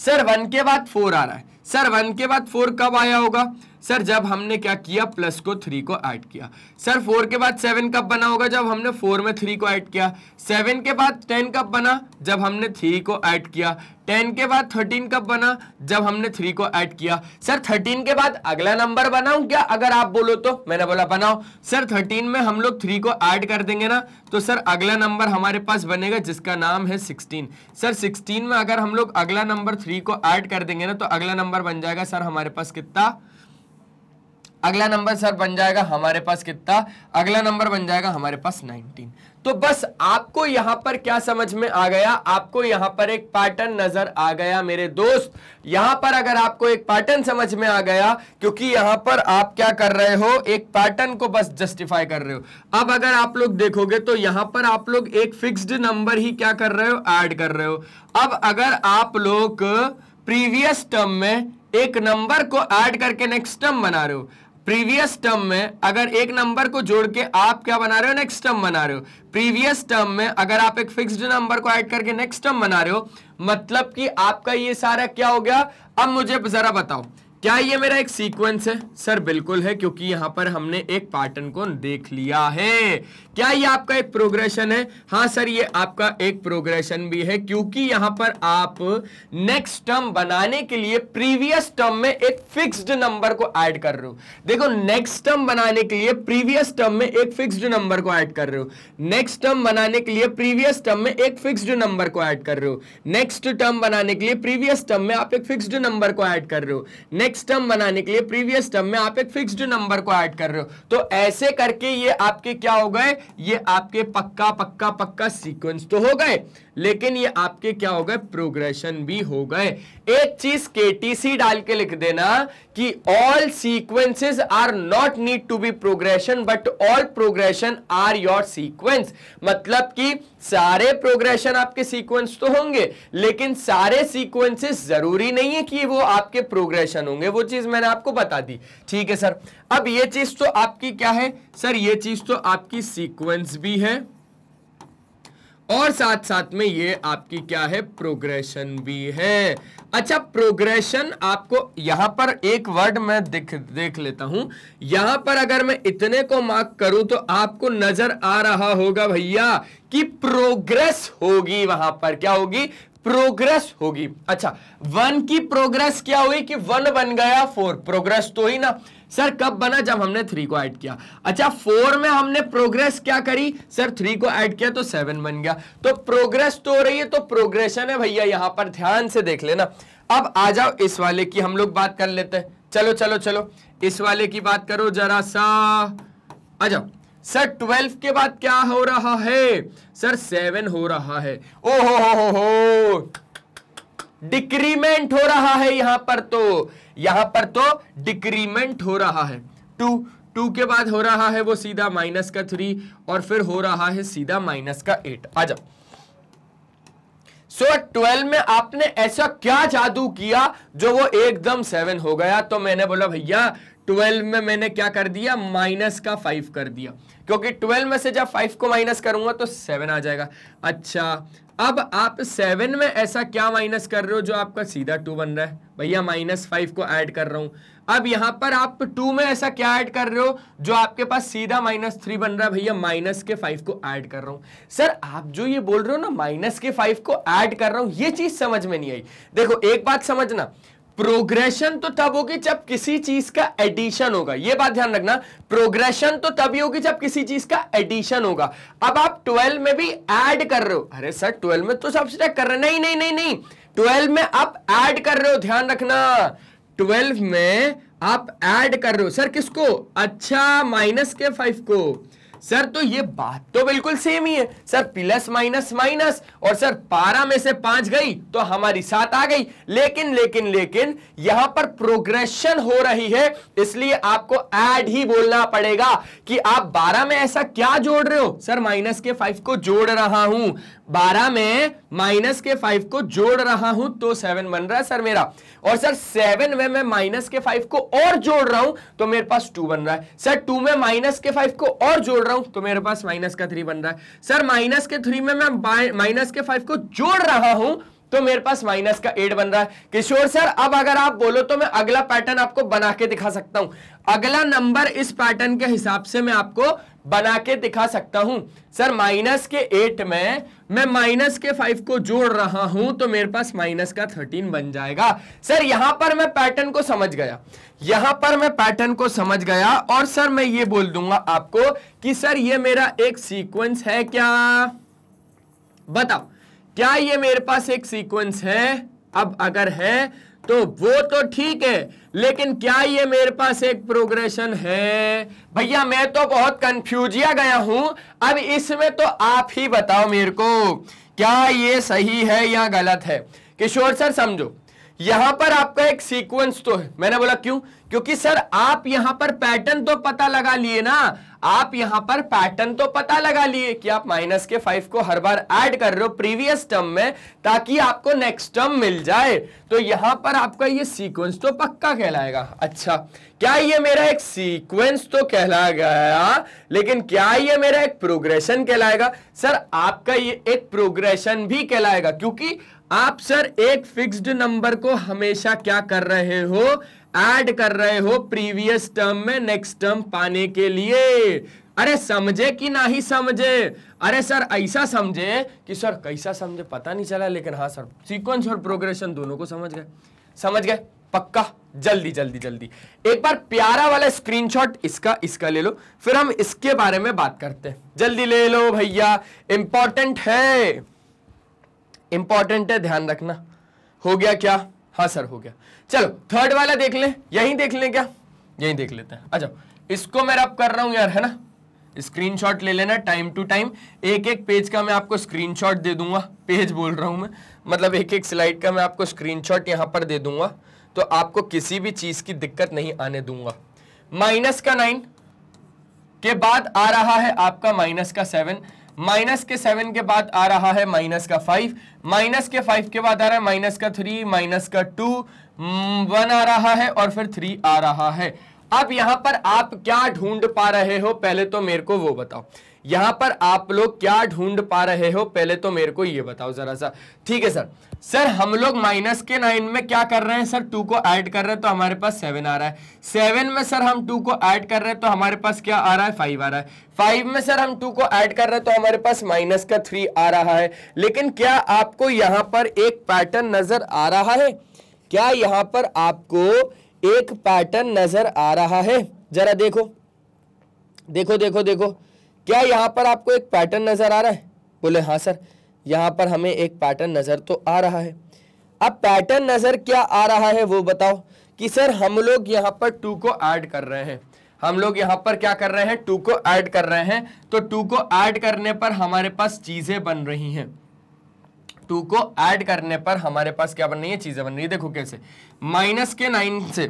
सर वन के बाद फोर आ रहा है सर वन के बाद फोर कब आया होगा सर जब हमने क्या किया प्लस को थ्री को ऐड किया सर फोर के बाद सेवन कब बना होगा जब हमने फोर में थ्री को ऐड किया सेवन के बाद टेन कब बना जब हमने थ्री को ऐड किया टेन के बाद थर्टीन कब बना जब हमने थ्री को ऐड किया सर थर्टीन के बाद अगला नंबर बनाऊ क्या अगर आप बोलो तो मैंने बोला बनाओ सर थर्टीन में हम लोग थ्री को ऐड कर देंगे ना तो सर अगला नंबर हमारे पास बनेगा जिसका नाम है सिक्सटीन सर सिक्सटीन में अगर हम लोग अगला नंबर थ्री को ऐड कर देंगे ना तो अगला नंबर बन जाएगा सर हमारे पास कितना अगला नंबर सर बन जाएगा हमारे पास कितना अगला नंबर बन जाएगा हमारे पास 19 तो बस आपको यहां पर क्या समझ में आ गया आपको यहां पर एक पैटर्न नजर आ गया मेरे दोस्त यहां पर अगर आपको एक पैटर्न समझ में आ गया क्योंकि यहां पर आप क्या कर रहे हो एक पैटर्न को बस जस्टिफाई कर रहे हो अब अगर आप लोग देखोगे तो यहां पर आप लोग एक फिक्स्ड नंबर ही क्या कर रहे हो एड कर रहे हो अब अगर आप लोग प्रीवियस टर्म में एक नंबर को ऐड करके नेक्स्ट टर्म बना रहे हो प्रीवियस टर्म में अगर एक नंबर को जोड़ के आप क्या बना रहे हो नेक्स्ट टर्म बना रहे हो प्रीवियस टर्म में अगर आप एक फिक्स्ड नंबर को ऐड करके नेक्स्ट टर्म बना रहे हो मतलब कि आपका ये सारा क्या हो गया अब मुझे जरा बताओ क्या ये मेरा एक सीक्वेंस है सर बिल्कुल है क्योंकि यहाँ पर हमने एक पैटर्न को देख लिया है क्या ये आपका एक प्रोग्रेशन है हाँ सर ये आपका एक प्रोग्रेशन भी है क्योंकि यहाँ पर आप नेक्स्ट टर्म बनाने के लिए प्रीवियस टर्म में एक फिक्स्ड नंबर को ऐड कर रहे हो देखो नेक्स्ट टर्म बनाने के लिए प्रीवियस टर्म में एक फिक्स्ड नंबर को ऐड कर रहे हो नेक्स्ट टर्म बनाने के लिए प्रीवियस टर्म में एक फिक्स्ड नंबर को ऐड कर रहे हो नेक्स्ट टर्म बनाने के लिए प्रीवियस टर्म में आप एक फिक्स्ड नंबर को ऐड कर रहे हो नेक्स्ट टर्म बनाने के लिए प्रीवियस टर्म में आप एक फिक्स्ड नंबर को ऐड कर रहे हो तो ऐसे करके ये आपके क्या हो गए ये आपके पक्का पक्का पक्का सीक्वेंस तो हो गए लेकिन ये आपके क्या हो गए प्रोग्रेशन भी हो गए एक चीज सी डाल के लिख देना कि all sequences are not need to be progression but all progression are your sequence मतलब कि सारे प्रोग्रेशन आपके सीक्वेंस तो होंगे लेकिन सारे सीक्वेंसेस जरूरी नहीं है कि वो आपके प्रोग्रेशन होंगे वो चीज मैंने आपको बता दी ठीक है सर अब ये चीज तो आपकी क्या है सर ये चीज तो आपकी सीक्वेंस भी है और साथ साथ में ये आपकी क्या है प्रोग्रेशन भी है अच्छा प्रोग्रेशन आपको यहां पर एक वर्ड मैं दिख देख लेता हूं यहां पर अगर मैं इतने को मार्क करूं तो आपको नजर आ रहा होगा भैया कि प्रोग्रेस होगी वहां पर क्या होगी प्रोग्रेस होगी अच्छा वन की प्रोग्रेस क्या हुई कि वन बन गया फोर प्रोग्रेस तो ही ना सर कब बना जब हमने थ्री को ऐड किया अच्छा फोर में हमने प्रोग्रेस क्या करी सर थ्री को ऐड किया तो सेवन बन गया तो प्रोग्रेस तो हो रही है तो प्रोग्रेशन है भैया यहां पर ध्यान से देख लेना अब आ जाओ इस वाले की हम लोग बात कर लेते हैं चलो चलो चलो इस वाले की बात करो जरा सा आ जाओ सर ट्वेल्व के बाद क्या हो रहा है सर सेवन हो रहा है ओ हो हो, हो। डिक्रीमेंट हो रहा है यहां पर तो यहां पर तो डिक्रीमेंट हो रहा है टू टू के बाद हो रहा है वो सीधा माइनस का थ्री और फिर हो रहा है सीधा माइनस का एट आ जाओ सो so, 12 में आपने ऐसा क्या जादू किया जो वो एकदम सेवन हो गया तो मैंने बोला भैया 12 में मैंने क्या कर दिया माइनस का फाइव कर दिया क्योंकि 12 में से जब फाइव को माइनस करूंगा तो सेवन आ जाएगा अच्छा अब आप सेवन में ऐसा क्या माइनस कर रहे हो जो आपका सीधा टू बन रहा है भैया माइनस फाइव को ऐड कर रहा हूं अब यहां पर आप टू में ऐसा क्या ऐड कर रहे हो जो आपके पास सीधा माइनस थ्री बन रहा है भैया माइनस के फाइव को ऐड कर रहा हूं सर आप जो ये बोल रहे हो ना माइनस के फाइव को ऐड कर रहा हूं ये चीज़ समझ में नहीं आई देखो एक बात समझना प्रोग्रेशन तो तब होगी जब किसी चीज का एडिशन होगा ये बात ध्यान रखना प्रोग्रेशन तो तभी होगी जब किसी चीज का एडिशन होगा अब आप ट्वेल्व में भी ऐड कर रहे हो अरे सर ट्वेल्व में तो सब्सट्रैक्ट कर रहे नहीं नहीं नहीं नहीं ट्वेल्व में आप ऐड कर रहे हो ध्यान रखना ट्वेल्व में आप ऐड कर रहे हो सर किसको अच्छा माइनस के फाइव को सर तो ये बात तो बिल्कुल सेम ही है सर प्लस माइनस माइनस और सर पारा में से पांच गई तो हमारी सात आ गई लेकिन लेकिन लेकिन यहां पर प्रोग्रेशन हो रही है इसलिए आपको ऐड ही बोलना पड़ेगा कि आप बारह में ऐसा क्या जोड़ रहे हो सर माइनस के फाइव को जोड़ रहा हूं बारह में माइनस के फाइव को जोड़ रहा हूं तो सेवन बन रहा है सर मेरा और सर सेवन में मैं माइनस के फाइव को और जोड़ रहा हूं तो मेरे पास टू बन रहा है सर टू में माइनस के फाइव को और जोड़ रहा हूं हूं तो मेरे पास माइनस का थ्री बन रहा है सर माइनस के थ्री में मैं माइनस के फाइव को जोड़ रहा हूं तो मेरे पास माइनस का एट बन रहा है किशोर सर अब अगर आप बोलो तो मैं अगला पैटर्न आपको बना के दिखा सकता हूं अगला नंबर इस पैटर्न के हिसाब से मैं आपको बना के दिखा सकता हूं सर माइनस के एट में मैं माइनस के फाइव को जोड़ रहा हूं तो मेरे पास माइनस का थर्टीन बन जाएगा सर यहां पर मैं पैटर्न को समझ गया यहां पर मैं पैटर्न को समझ गया और सर मैं ये बोल दूंगा आपको कि सर ये मेरा एक सीक्वेंस है क्या बताओ क्या ये मेरे पास एक सीक्वेंस है अब अगर है तो वो तो ठीक है लेकिन क्या ये मेरे पास एक प्रोग्रेशन है भैया मैं तो बहुत कंफ्यूजिया गया हूं अब इसमें तो आप ही बताओ मेरे को क्या ये सही है या गलत है किशोर सर समझो यहां पर आपका एक सीक्वेंस तो है मैंने बोला क्यों क्योंकि सर आप यहां पर पैटर्न तो पता लगा लिए ना आप यहां पर पैटर्न तो पता लगा लिए कि आप माइनस के फाइव को हर बार ऐड कर रहे हो प्रीवियस टर्म में ताकि आपको नेक्स्ट टर्म मिल जाए तो यहां पर आपका ये सीक्वेंस तो पक्का कहलाएगा अच्छा क्या ये मेरा एक सीक्वेंस तो कहला गया लेकिन क्या ये मेरा एक प्रोग्रेशन कहलाएगा सर आपका ये एक प्रोग्रेशन भी कहलाएगा क्योंकि आप सर एक फिक्स्ड नंबर को हमेशा क्या कर रहे हो ऐड कर रहे हो प्रीवियस टर्म में नेक्स्ट टर्म पाने के लिए अरे समझे कि ना ही समझे अरे सर ऐसा समझे कि सर कैसा समझे पता नहीं चला लेकिन हाँ सर सीक्वेंस और प्रोग्रेशन दोनों को समझ गए समझ गए पक्का जल्दी जल्दी जल्दी एक बार प्यारा वाला स्क्रीनशॉट इसका इसका ले लो फिर हम इसके बारे में बात करते हैं जल्दी ले लो भैया इंपॉर्टेंट है इंपॉर्टेंट है ध्यान रखना हो गया क्या हाँ सर हो गया चलो थर्ड वाला देख लें यही देख लें क्या यही देख लेते हैं अच्छा इसको मैं रब कर रहा हूं यार है ना स्क्रीनशॉट ले लेना टाइम टू टाइम एक एक पेज का मैं आपको स्क्रीनशॉट दे दूंगा पेज बोल रहा हूं मैं मतलब एक एक स्लाइड का मैं आपको स्क्रीनशॉट यहां पर दे दूंगा तो आपको किसी भी चीज़ की दिक्कत नहीं आने दूंगा माइनस का नाइन के बाद आ रहा है आपका माइनस का सेवन माइनस के सेवन के बाद आ रहा है माइनस का फाइव माइनस के फाइव के बाद आ रहा है माइनस का थ्री माइनस का टू हम्म, वन आ रहा है और फिर थ्री आ रहा है अब यहां पर आप क्या ढूंढ पा रहे हो पहले तो मेरे को वो बताओ यहां पर आप लोग क्या ढूंढ पा रहे हो पहले तो मेरे को ये बताओ जरा सा ठीक है सर सर हम लोग माइनस के नाइन में क्या कर रहे हैं सर टू को ऐड कर रहे हैं तो हमारे पास सेवन आ रहा है सेवन में सर हम टू को ऐड कर रहे हैं तो हमारे पास क्या आ रहा है फाइव आ रहा है फाइव में सर हम टू को ऐड कर रहे हैं तो हमारे पास माइनस का थ्री आ रहा है लेकिन क्या आपको यहां पर एक पैटर्न नजर आ रहा है क्या यहां पर आपको एक पैटर्न नजर आ रहा है जरा देखो देखो देखो देखो क्या यहाँ पर आपको एक पैटर्न नज़र आ रहा है बोले हाँ सर यहाँ पर हमें एक पैटर्न नज़र तो आ रहा है अब पैटर्न नज़र क्या आ रहा है वो बताओ कि सर हम लोग यहाँ पर टू को ऐड कर रहे हैं हम लोग यहाँ पर क्या कर रहे हैं टू को ऐड कर रहे हैं तो टू को ऐड करने पर हमारे पास चीज़ें बन रही हैं टू को ऐड करने पर हमारे पास क्या बन रही है चीज़ें बन रही है देखो कैसे माइनस के नाइन से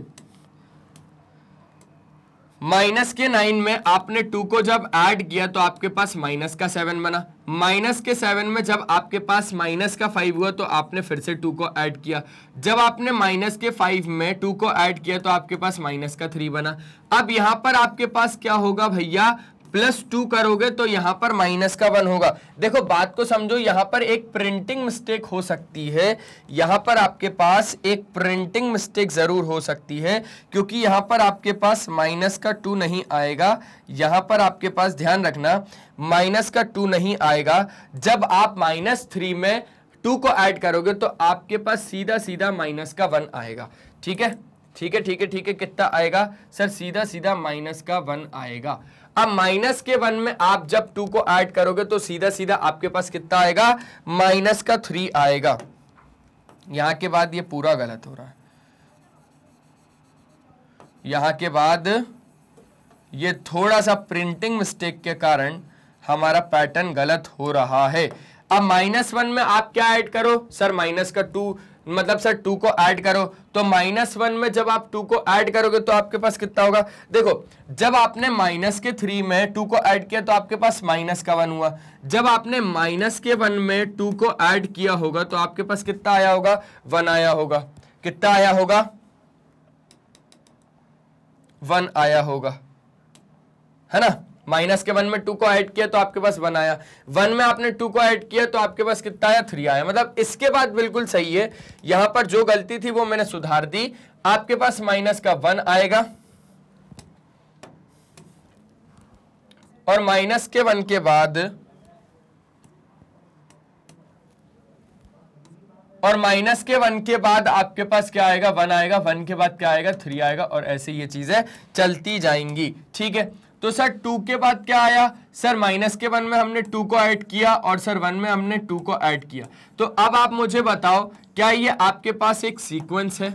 माइनस के नाइन में आपने टू को जब ऐड किया तो आपके पास माइनस का सेवन बना माइनस के सेवन में जब आपके पास माइनस का फाइव हुआ तो आपने फिर से टू को ऐड किया जब आपने माइनस के फाइव में टू को ऐड किया तो आपके पास माइनस का थ्री बना अब यहां पर आपके पास क्या होगा भैया प्लस टू करोगे तो यहाँ पर माइनस का वन होगा देखो बात को समझो यहाँ पर एक प्रिंटिंग मिस्टेक हो सकती है यहाँ पर आपके पास एक प्रिंटिंग मिस्टेक ज़रूर हो सकती है क्योंकि यहाँ पर आपके पास माइनस का टू नहीं आएगा यहाँ पर आपके पास ध्यान रखना माइनस का टू नहीं आएगा जब आप माइनस थ्री में टू को ऐड करोगे तो आपके पास सीधा सीधा माइनस का वन आएगा ठीक है ठीक है ठीक है ठीक है कितना आएगा सर सीधा सीधा माइनस का वन आएगा अब माइनस के वन में आप जब टू को ऐड करोगे तो सीधा सीधा आपके पास कितना आएगा माइनस का थ्री आएगा यहां के बाद ये पूरा गलत हो रहा है यहां के बाद ये थोड़ा सा प्रिंटिंग मिस्टेक के कारण हमारा पैटर्न गलत हो रहा है अब माइनस वन में आप क्या ऐड करो सर माइनस का टू मतलब सर टू को ऐड करो तो माइनस वन में जब आप टू को ऐड करोगे तो आपके पास कितना होगा देखो जब आपने माइनस के थ्री में टू को ऐड किया तो आपके पास माइनस का वन हुआ जब आपने माइनस के वन में टू को ऐड किया होगा तो आपके पास कितना आया होगा वन आया होगा कितना आया होगा वन आया होगा है ना माइनस के वन में टू को ऐड किया तो आपके पास वन आया वन में आपने टू को ऐड किया तो आपके पास कितना आया थ्री आया मतलब इसके बाद बिल्कुल सही है यहां पर जो गलती थी वो मैंने सुधार दी आपके पास माइनस का वन आएगा और माइनस के वन के बाद और माइनस के वन के बाद आपके पास क्या आएगा वन आएगा वन के बाद क्या आएगा थ्री आएगा और ऐसे ये चीजें चलती जाएंगी ठीक है तो सर टू के बाद क्या आया सर माइनस के वन में हमने टू को ऐड किया और सर वन में हमने टू को ऐड किया तो अब आप मुझे बताओ क्या ये आपके पास एक सीक्वेंस है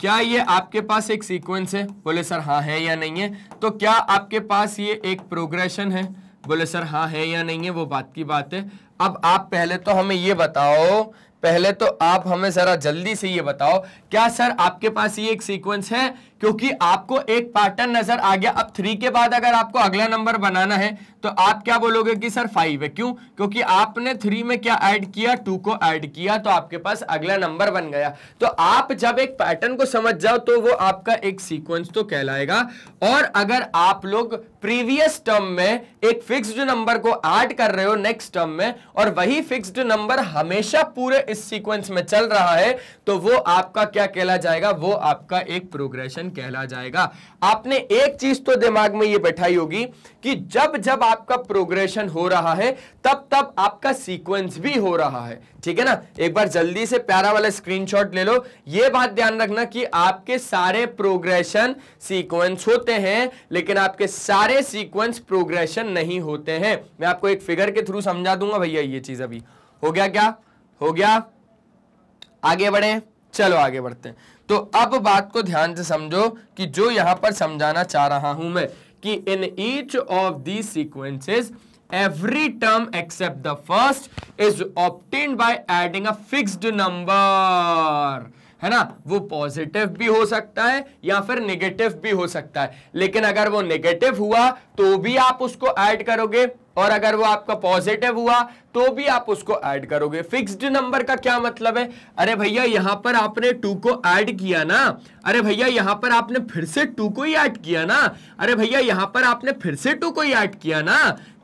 क्या ये आपके पास एक सीक्वेंस है बोले सर हाँ है या नहीं है तो क्या आपके पास ये एक प्रोग्रेशन है बोले सर हाँ है या नहीं है वो बात की बात है अब आप पहले तो हमें ये बताओ पहले तो आप हमें ज़रा जल्दी से ये बताओ क्या सर आपके पास ये एक सीक्वेंस है क्योंकि आपको एक पैटर्न नजर आ गया अब थ्री के बाद अगर आपको अगला नंबर बनाना है तो आप क्या बोलोगे कि सर फाइव है क्यों क्योंकि आपने थ्री में क्या ऐड किया टू को ऐड किया तो आपके पास अगला नंबर बन गया तो आप जब एक पैटर्न को समझ जाओ तो वो आपका एक सीक्वेंस तो कहलाएगा और अगर आप लोग प्रीवियस टर्म में एक फिक्स्ड नंबर को ऐड कर रहे हो नेक्स्ट टर्म में और वही फिक्स्ड नंबर हमेशा पूरे इस सीक्वेंस में चल रहा है तो वो आपका क्या कहला जाएगा वो आपका एक प्रोग्रेशन कहला जाएगा आपने एक चीज तो दिमाग में ये बैठाई होगी कि जब जब आपका प्रोग्रेशन हो रहा है तब तब आपका सीक्वेंस भी हो रहा है ठीक है ना एक बार जल्दी से प्यारा वाला स्क्रीनशॉट ले लो ये बात ध्यान रखना कि आपके सारे प्रोग्रेशन सीक्वेंस होते हैं लेकिन आपके सारे सीक्वेंस प्रोग्रेशन नहीं होते हैं मैं आपको एक फिगर के थ्रू समझा दूंगा भैया ये चीज अभी हो गया क्या हो गया आगे बढ़े चलो आगे बढ़ते हैं तो अब बात को ध्यान से समझो कि जो यहां पर समझाना चाह रहा हूं मैं कि in each of the sequences every term except the first is obtained by adding a fixed number है ना वो पॉजिटिव भी हो सकता है या फिर नेगेटिव भी हो सकता है लेकिन अगर वो नेगेटिव हुआ तो भी आप उसको ऐड करोगे और अगर वो आपका पॉजिटिव हुआ तो भी आप उसको ऐड करोगे फिक्स्ड नंबर का क्या मतलब है अरे भैया यहां पर आपने टू को ऐड किया ना अरे भैया यहां पर आपने फिर से टू को ही ऐड किया ना अरे भैया यहां पर आपने फिर से टू को ही ऐड किया ना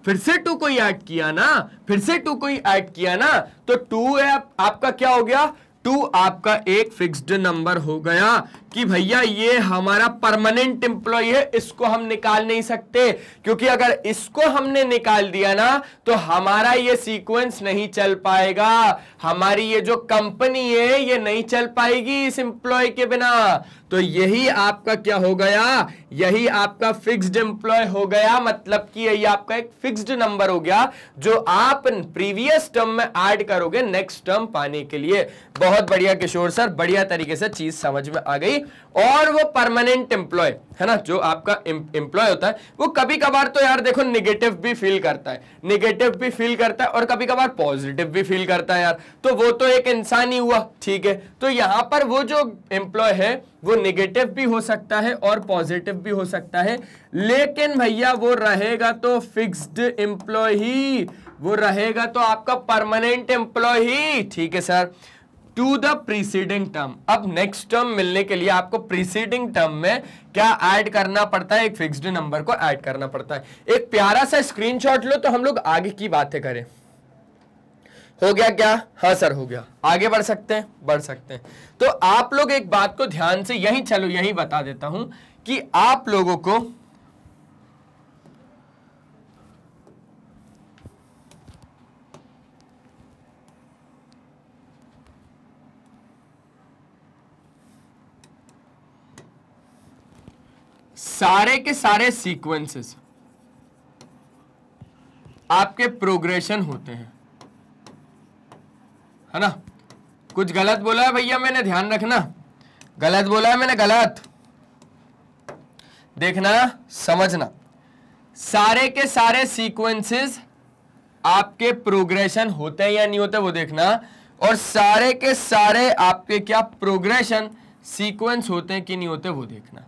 फिर से टू को ही ऐड किया ना फिर से टू को ही ऐड किया ना तो टू आप, आपका क्या हो गया टू आपका एक फिक्स्ड नंबर हो गया कि भैया ये हमारा परमानेंट एम्प्लॉय है इसको हम निकाल नहीं सकते क्योंकि अगर इसको हमने निकाल दिया ना तो हमारा ये सीक्वेंस नहीं चल पाएगा हमारी ये जो कंपनी है ये नहीं चल पाएगी इस एम्प्लॉय के बिना तो यही आपका क्या हो गया यही आपका फिक्स्ड एम्प्लॉय हो गया मतलब कि यही आपका एक फिक्स्ड नंबर हो गया जो आप प्रीवियस टर्म में ऐड करोगे नेक्स्ट टर्म पाने के लिए बहुत बढ़िया किशोर सर बढ़िया तरीके से चीज समझ में आ गई और वो परमानेंट एम्प्लॉय है ना जो आपका एम्प्लॉय होता है वो कभी कभार तो यार देखो निगेटिव भी फील करता है निगेटिव भी फील करता है और कभी कभार पॉजिटिव भी फील करता है यार तो वो तो एक इंसान ही हुआ ठीक है तो यहां पर वो जो एम्प्लॉय है वो निगेटिव भी हो सकता है और पॉजिटिव भी हो सकता है लेकिन भैया वो रहेगा तो फिक्सड एम्प्लॉय ही वो रहेगा तो आपका परमानेंट एम्प्लॉय ही ठीक है sir to the preceding term अब नेक्स्ट टर्म मिलने के लिए आपको प्रीसीडिंग टर्म में क्या ऐड करना पड़ता है एक फिक्स्ड नंबर को ऐड करना पड़ता है एक प्यारा सा स्क्रीनशॉट लो तो हम लोग आगे की बातें करें हो गया क्या हाँ सर हो गया आगे बढ़ सकते हैं बढ़ सकते हैं तो आप लोग एक बात को ध्यान से यही चलो यही बता देता हूं कि आप लोगों को सारे के सारे सीक्वेंसेस आपके प्रोग्रेशन होते हैं है ना कुछ गलत बोला है भैया मैंने ध्यान रखना गलत बोला है मैंने गलत देखना समझना सारे के सारे सीक्वेंसेस आपके प्रोग्रेशन होते हैं या नहीं होते वो देखना और सारे के सारे आपके क्या प्रोग्रेशन सीक्वेंस होते हैं कि नहीं होते वो देखना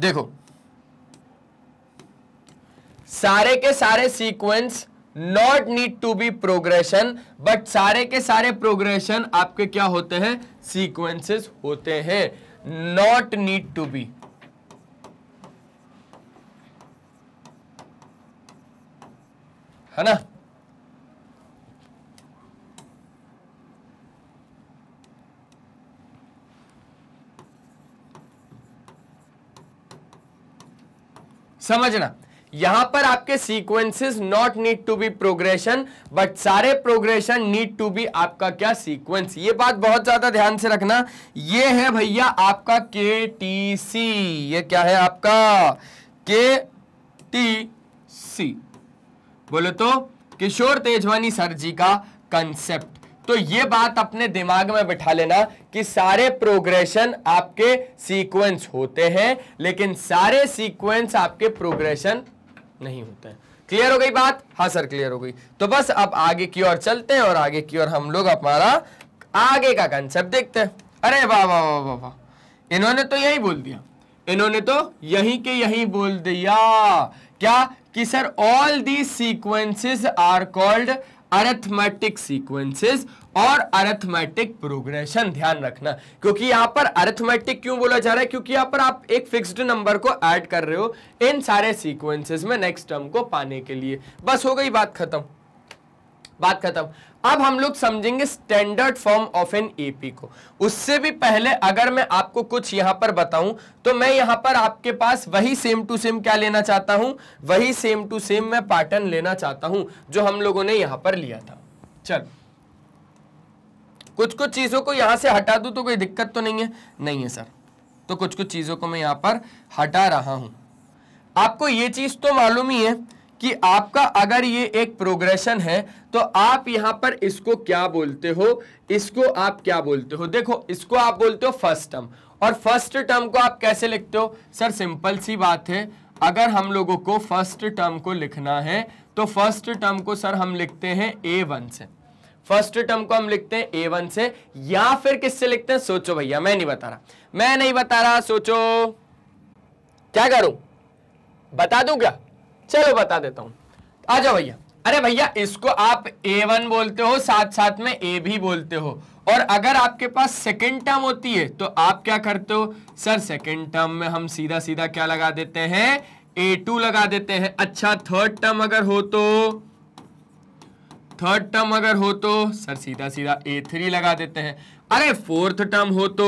देखो सारे के सारे sequence not need to be progression but सारे के सारे प्रोग्रेशन आपके क्या होते हैं सीक्वेंसेस होते हैं नॉट नीड टू बी है ना समझना यहां पर आपके sequences not need to be progression but सारे प्रोग्रेशन नीड टू बी आपका क्या सीक्वेंस ये बात बहुत ज्यादा ध्यान से रखना ये है भैया आपका के टी सी ये क्या है आपका के टी सी बोलो तो किशोर तेजवानी सर जी का कंसेप्ट तो ये बात अपने दिमाग में बिठा लेना कि सारे प्रोग्रेशन आपके सीक्वेंस होते हैं लेकिन सारे सीक्वेंस आपके प्रोग्रेशन नहीं होते हैं क्लियर हो गई बात हाँ सर क्लियर हो गई तो बस अब आगे की ओर चलते हैं और आगे की ओर हम लोग हमारा आगे का कंसेप्ट देखते हैं अरे वाह वाह वाह वाह वाह इन्होंने तो यही बोल दिया इन्होंने तो यही के यही बोल दिया क्या कि sir all the sequences are called arithmetic sequences और अरेथमेटिक प्रोग्रेशन ध्यान रखना क्योंकि यहां पर अरेथमेटिक क्यों बोला जा रहा है क्योंकि यहां पर आप एक फिक्स्ड नंबर को ऐड कर रहे हो इन सारे सीक्वेंसेस में नेक्स्ट टर्म को पाने के लिए बस हो गई बात खत्म बात खत्म अब हम लोग समझेंगे standard form of an AP को उससे भी पहले अगर मैं आपको कुछ यहां पर बताऊं तो मैं यहां पर आपके पास वही सेम टू सेम क्या लेना चाहता हूं वही सेम टू सेम मैं पैटर्न लेना चाहता हूं जो हम लोगों ने यहां पर लिया था चलो कुछ कुछ चीज़ों को यहां से हटा दू तो कोई दिक्कत तो नहीं है नहीं है सर तो कुछ कुछ चीज़ों को मैं यहां पर हटा रहा हूं आपको ये चीज़ तो मालूम ही है कि आपका अगर ये एक प्रोग्रेशन है तो आप यहाँ पर इसको क्या बोलते हो इसको आप क्या बोलते हो देखो इसको आप बोलते हो फर्स्ट टर्म और फर्स्ट टर्म को आप कैसे लिखते हो सर सिंपल सी बात है अगर हम लोगों को फर्स्ट टर्म को लिखना है तो फर्स्ट टर्म को सर हम लिखते हैं ए वन से फर्स्ट टर्म को हम लिखते हैं ए वन से या फिर किससे लिखते हैं सोचो भैया मैं नहीं बता रहा मैं नहीं बता रहा सोचो क्या करूं बता दूं क्या चलो बता देता हूं आ जाओ भैया अरे भैया इसको आप ए वन बोलते हो साथ साथ में ए भी बोलते हो और अगर आपके पास सेकेंड टर्म होती है तो आप क्या करते हो सर सेकेंड टर्म में हम सीधा सीधा क्या लगा देते हैं ए टू लगा देते हैं अच्छा थर्ड टर्म अगर हो तो थर्ड टर्म अगर हो तो सर सीधा सीधा ए थ्री लगा देते हैं अरे फोर्थ टर्म हो तो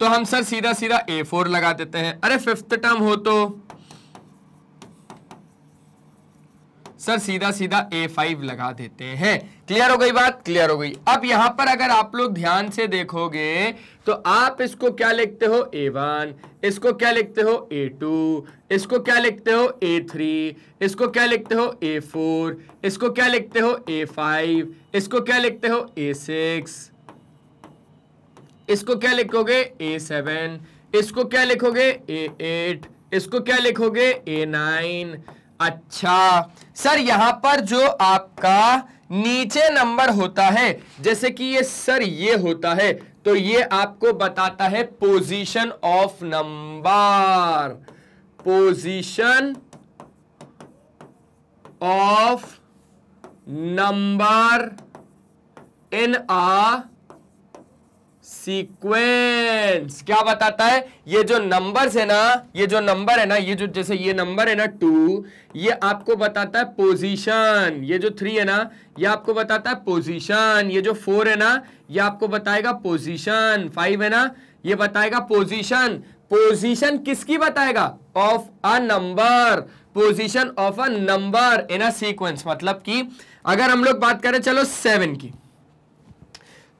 तो हम सर सीधा सीधा ए फोर लगा देते हैं अरे फिफ्थ टर्म हो तो सर सीधा सीधा ए फाइव लगा देते हैं क्लियर हो गई बात क्लियर हो गई अब यहां पर अगर आप लोग ध्यान से देखोगे तो आप इसको क्या लिखते हो ए वन इसको क्या लिखते हो ए टू इसको क्या लिखते हो ए थ्री इसको क्या लिखते हो ए फोर इसको क्या लिखते हो ए फाइव इसको क्या लिखते हो ए सिक्स इसको क्या लिखोगे ए सेवन इसको क्या लिखोगे ए एट इसको क्या लिखोगे ए नाइन अच्छा सर यहाँ पर जो आपका नीचे नंबर होता है जैसे कि ये सर ये होता है तो ये आपको बताता है position of number position of number in a sequence क्या बताता है ये जो नंबर्स है ना ये जो नंबर है ना ये जो जैसे ये नंबर है ना टू ये आपको बताता है पोजीशन ये जो थ्री है ना ये आपको बताता है पोजीशन ये जो फोर है ना ये आपको बताएगा पोजीशन फाइव है ना ये बताएगा पोजीशन पोजीशन किसकी बताएगा of a number position of a number in a sequence मतलब कि अगर हम लोग बात करें चलो सेवन की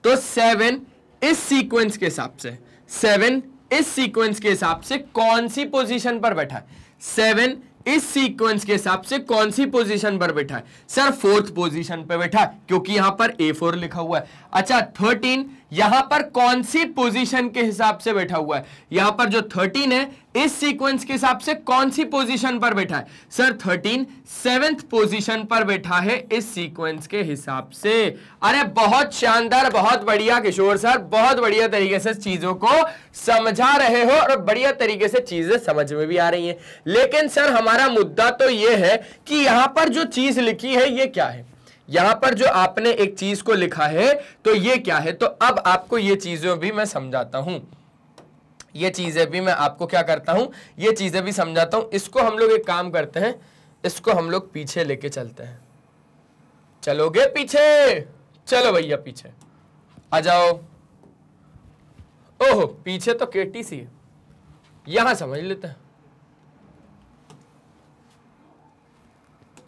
तो सेवन इस सीक्वेंस के हिसाब से सेवन इस सीक्वेंस के हिसाब से कौन सी पोजीशन पर बैठा है सेवन इस सीक्वेंस के हिसाब से कौन सी पोजीशन पर बैठा है सर फोर्थ पोजीशन पर बैठा है क्योंकि यहां पर ए फोर लिखा हुआ है अच्छा थर्टीन यहां पर कौन सी पोजीशन के हिसाब से बैठा हुआ है यहां पर जो थर्टीन है इस सीक्वेंस के हिसाब से कौन सी पोजीशन पर बैठा है सर थर्टीन सेवेंथ पोजीशन पर बैठा है इस सीक्वेंस के हिसाब से अरे बहुत शानदार बहुत बढ़िया किशोर सर बहुत बढ़िया तरीके से चीजों को समझा रहे हो और बढ़िया तरीके से चीजें समझ में भी आ रही है लेकिन सर हमारा मुद्दा तो यह है कि यहां पर जो चीज लिखी है ये क्या है यहां पर जो आपने एक चीज को लिखा है तो ये क्या है तो अब आपको ये चीजें भी मैं समझाता हूं ये चीजें भी मैं आपको क्या करता हूं ये चीजें भी समझाता हूं इसको हम लोग एक काम करते हैं इसको हम लोग पीछे लेके चलते हैं चलोगे पीछे चलो भैया पीछे आ जाओ ओहो पीछे तो के टी सी है यहां समझ लेते हैं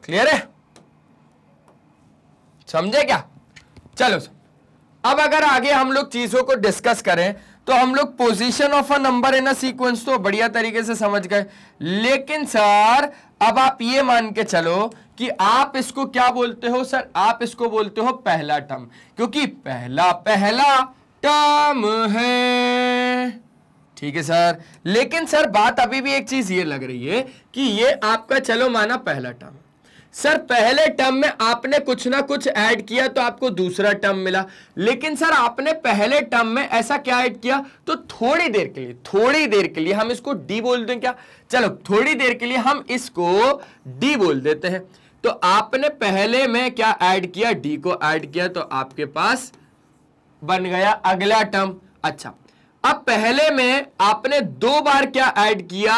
क्लियर है समझे क्या चलो अब अगर आगे हम लोग चीजों को डिस्कस करें तो हम लोग position of a number in a sequence तो बढ़िया तरीके से समझ गए लेकिन सर अब आप ये मान के चलो कि आप इसको क्या बोलते हो सर आप इसको बोलते हो पहला टर्म क्योंकि पहला पहला टर्म है ठीक है सर लेकिन सर बात अभी भी एक चीज ये लग रही है कि ये आपका चलो माना पहला टर्म सर पहले टर्म में आपने कुछ ना कुछ ऐड किया तो आपको दूसरा टर्म मिला लेकिन सर आपने पहले टर्म में ऐसा क्या ऐड किया तो थोड़ी देर के लिए थोड़ी देर के लिए हम इसको डी बोल दें क्या चलो थोड़ी देर के लिए हम इसको डी बोल देते हैं तो आपने पहले में क्या ऐड किया डी को ऐड किया तो आपके पास बन गया अगला टर्म अच्छा अब पहले में आपने दो बार क्या ऐड किया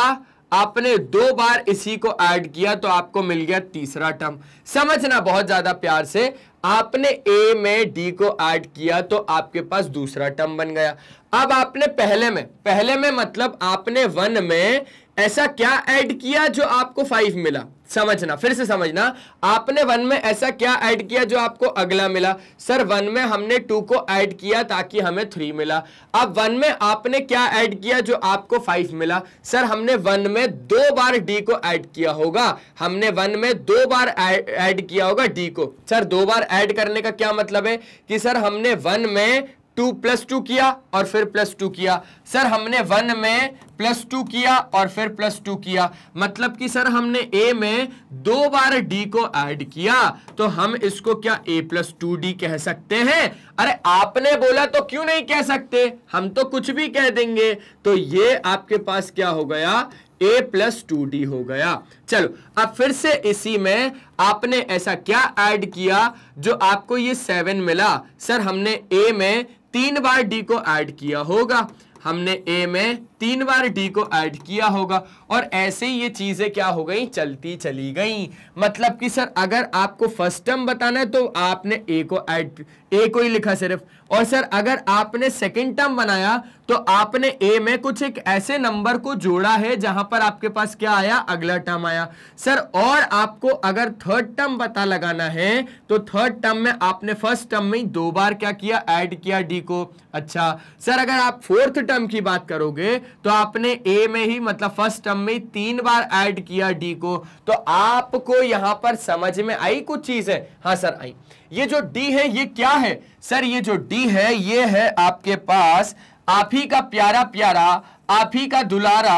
आपने दो बार इसी को ऐड किया तो आपको मिल गया तीसरा टर्म समझना बहुत ज्यादा प्यार से आपने ए में डी को ऐड किया तो आपके पास दूसरा टर्म बन गया अब आपने पहले में पहले में मतलब आपने वन में ऐसा क्या ऐड किया जो आपको फाइव मिला समझना फिर से समझना आपने वन में ऐसा क्या ऐड किया जो आपको अगला मिला सर वन में हमने टू को ऐड किया ताकि हमें थ्री मिला अब वन में आपने क्या ऐड किया जो आपको फाइव मिला सर हमने वन में दो बार डी को ऐड किया होगा हमने वन में दो बार ऐड किया होगा डी को सर दो बार ऐड करने का क्या मतलब है कि सर हमने वन में टू प्लस टू किया और फिर प्लस टू किया सर हमने वन में प्लस टू किया और फिर प्लस टू किया मतलब कि सर हमने ए में दो बार डी को ऐड किया तो हम इसको क्या ए प्लस टू डी कह सकते हैं अरे आपने बोला तो क्यों नहीं कह सकते हम तो कुछ भी कह देंगे तो ये आपके पास क्या हो गया ए प्लस टू डी हो गया चलो अब फिर से इसी में आपने ऐसा क्या ऐड किया जो आपको ये सेवन मिला सर हमने ए में तीन बार डी को ऐड किया होगा हमने ए में तीन बार डी को ऐड किया होगा और ऐसे ही ये चीज़ें क्या हो गई चलती चली गई मतलब कि सर अगर आपको फर्स्ट टर्म बताना है तो आपने ए को ऐड ए को ही लिखा सिर्फ और सर अगर आपने सेकेंड टर्म बनाया तो आपने ए में कुछ एक ऐसे नंबर को जोड़ा है जहां पर आपके पास क्या आया अगला टर्म आया सर और आपको अगर थर्ड टर्म पता लगाना है तो थर्ड टर्म में आपने फर्स्ट टर्म में दो बार क्या किया ऐड किया डी को अच्छा सर अगर आप फोर्थ टर्म की बात करोगे तो आपने ए में ही मतलब फर्स्ट टर्म में तीन बार ऐड किया डी को तो आपको यहां पर समझ में आई कुछ चीज है हाँ सर आई ये जो डी है ये क्या है सर ये जो डी है ये है आपके पास आप ही का प्यारा प्यारा आप ही का दुलारा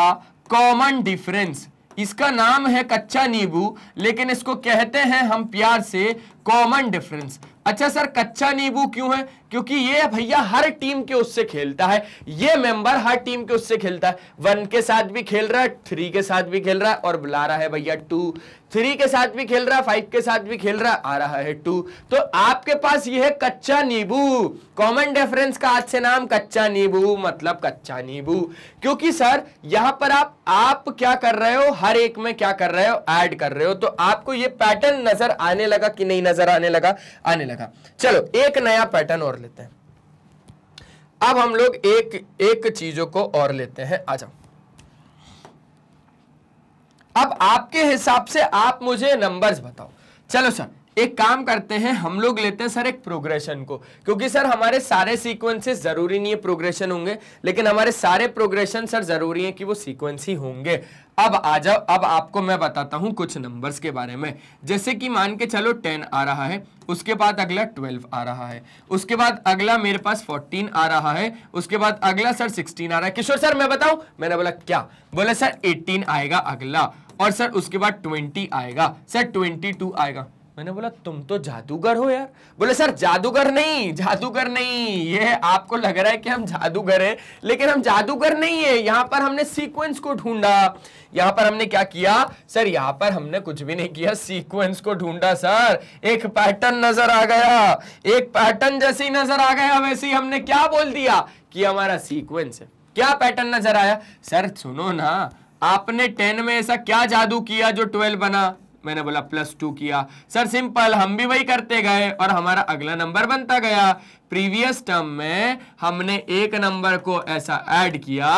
कॉमन डिफरेंस इसका नाम है कच्चा नींबू लेकिन इसको कहते हैं हम प्यार से कॉमन डिफरेंस अच्छा सर कच्चा नींबू क्यों है क्योंकि ये भैया हर टीम के उससे खेलता है ये मेंबर हर टीम के उससे खेलता है वन के साथ भी खेल रहा है थ्री के साथ भी खेल रहा है और बुला रहा है भैया टू थ्री के साथ भी खेल रहा फाइव के साथ भी खेल रहा आ रहा है टू तो आपके पास यह है कच्चा नींबू कॉमन डेफरेंस का आज से नाम कच्चा नींबू मतलब कच्चा नींबू क्योंकि सर यहां पर आप आप क्या कर रहे हो हर एक में क्या कर रहे हो ऐड कर रहे हो तो आपको यह पैटर्न नजर आने लगा कि नहीं नजर आने लगा आने लगा चलो एक नया पैटर्न और लेते हैं अब हम लोग एक एक चीजों को और लेते हैं आ जाओ अब आपके हिसाब से आप मुझे नंबर्स बताओ चलो सर एक काम करते हैं हम लोग लेते हैं सर एक प्रोग्रेशन को क्योंकि सर हमारे सारे सीक्वेंसेस जरूरी नहीं है प्रोग्रेशन होंगे लेकिन हमारे सारे प्रोग्रेशन सर जरूरी है कि वो सीक्वेंस ही होंगे अब आ जाओ अब आपको मैं बताता हूं कुछ नंबर्स के बारे में जैसे कि मान के चलो टेन आ रहा है उसके बाद अगला ट्वेल्व आ रहा है उसके बाद अगला मेरे पास फोर्टीन आ रहा है उसके बाद अगला सर सिक्सटीन आ रहा है किशोर सर मैं बताऊं मैंने बोला क्या बोला सर एटीन आएगा अगला और सर उसके बाद ट्वेंटी आएगा सर ट्वेंटी टू आएगा मैंने बोला तुम तो जादूगर हो यार बोले सर जादूगर नहीं जादूगर नहीं ये आपको लग रहा है कि हम जादूगर हैं लेकिन हम जादूगर नहीं है यहां पर हमने सीक्वेंस को ढूंढा यहां पर हमने क्या किया सर यहां पर हमने कुछ भी नहीं किया सीक्वेंस को ढूंढा सर एक पैटर्न नजर आ गया एक पैटर्न ही नजर आ गया वैसे हमने क्या बोल दिया कि हमारा सीक्वेंस है क्या पैटर्न नजर आया सर सुनो ना आपने टेन में ऐसा क्या जादू किया जो ट्वेल्व बना मैंने बोला प्लस टू किया सर सिंपल हम भी वही करते गए और हमारा अगला नंबर बनता गया प्रीवियस टर्म में हमने एक नंबर को ऐसा ऐड किया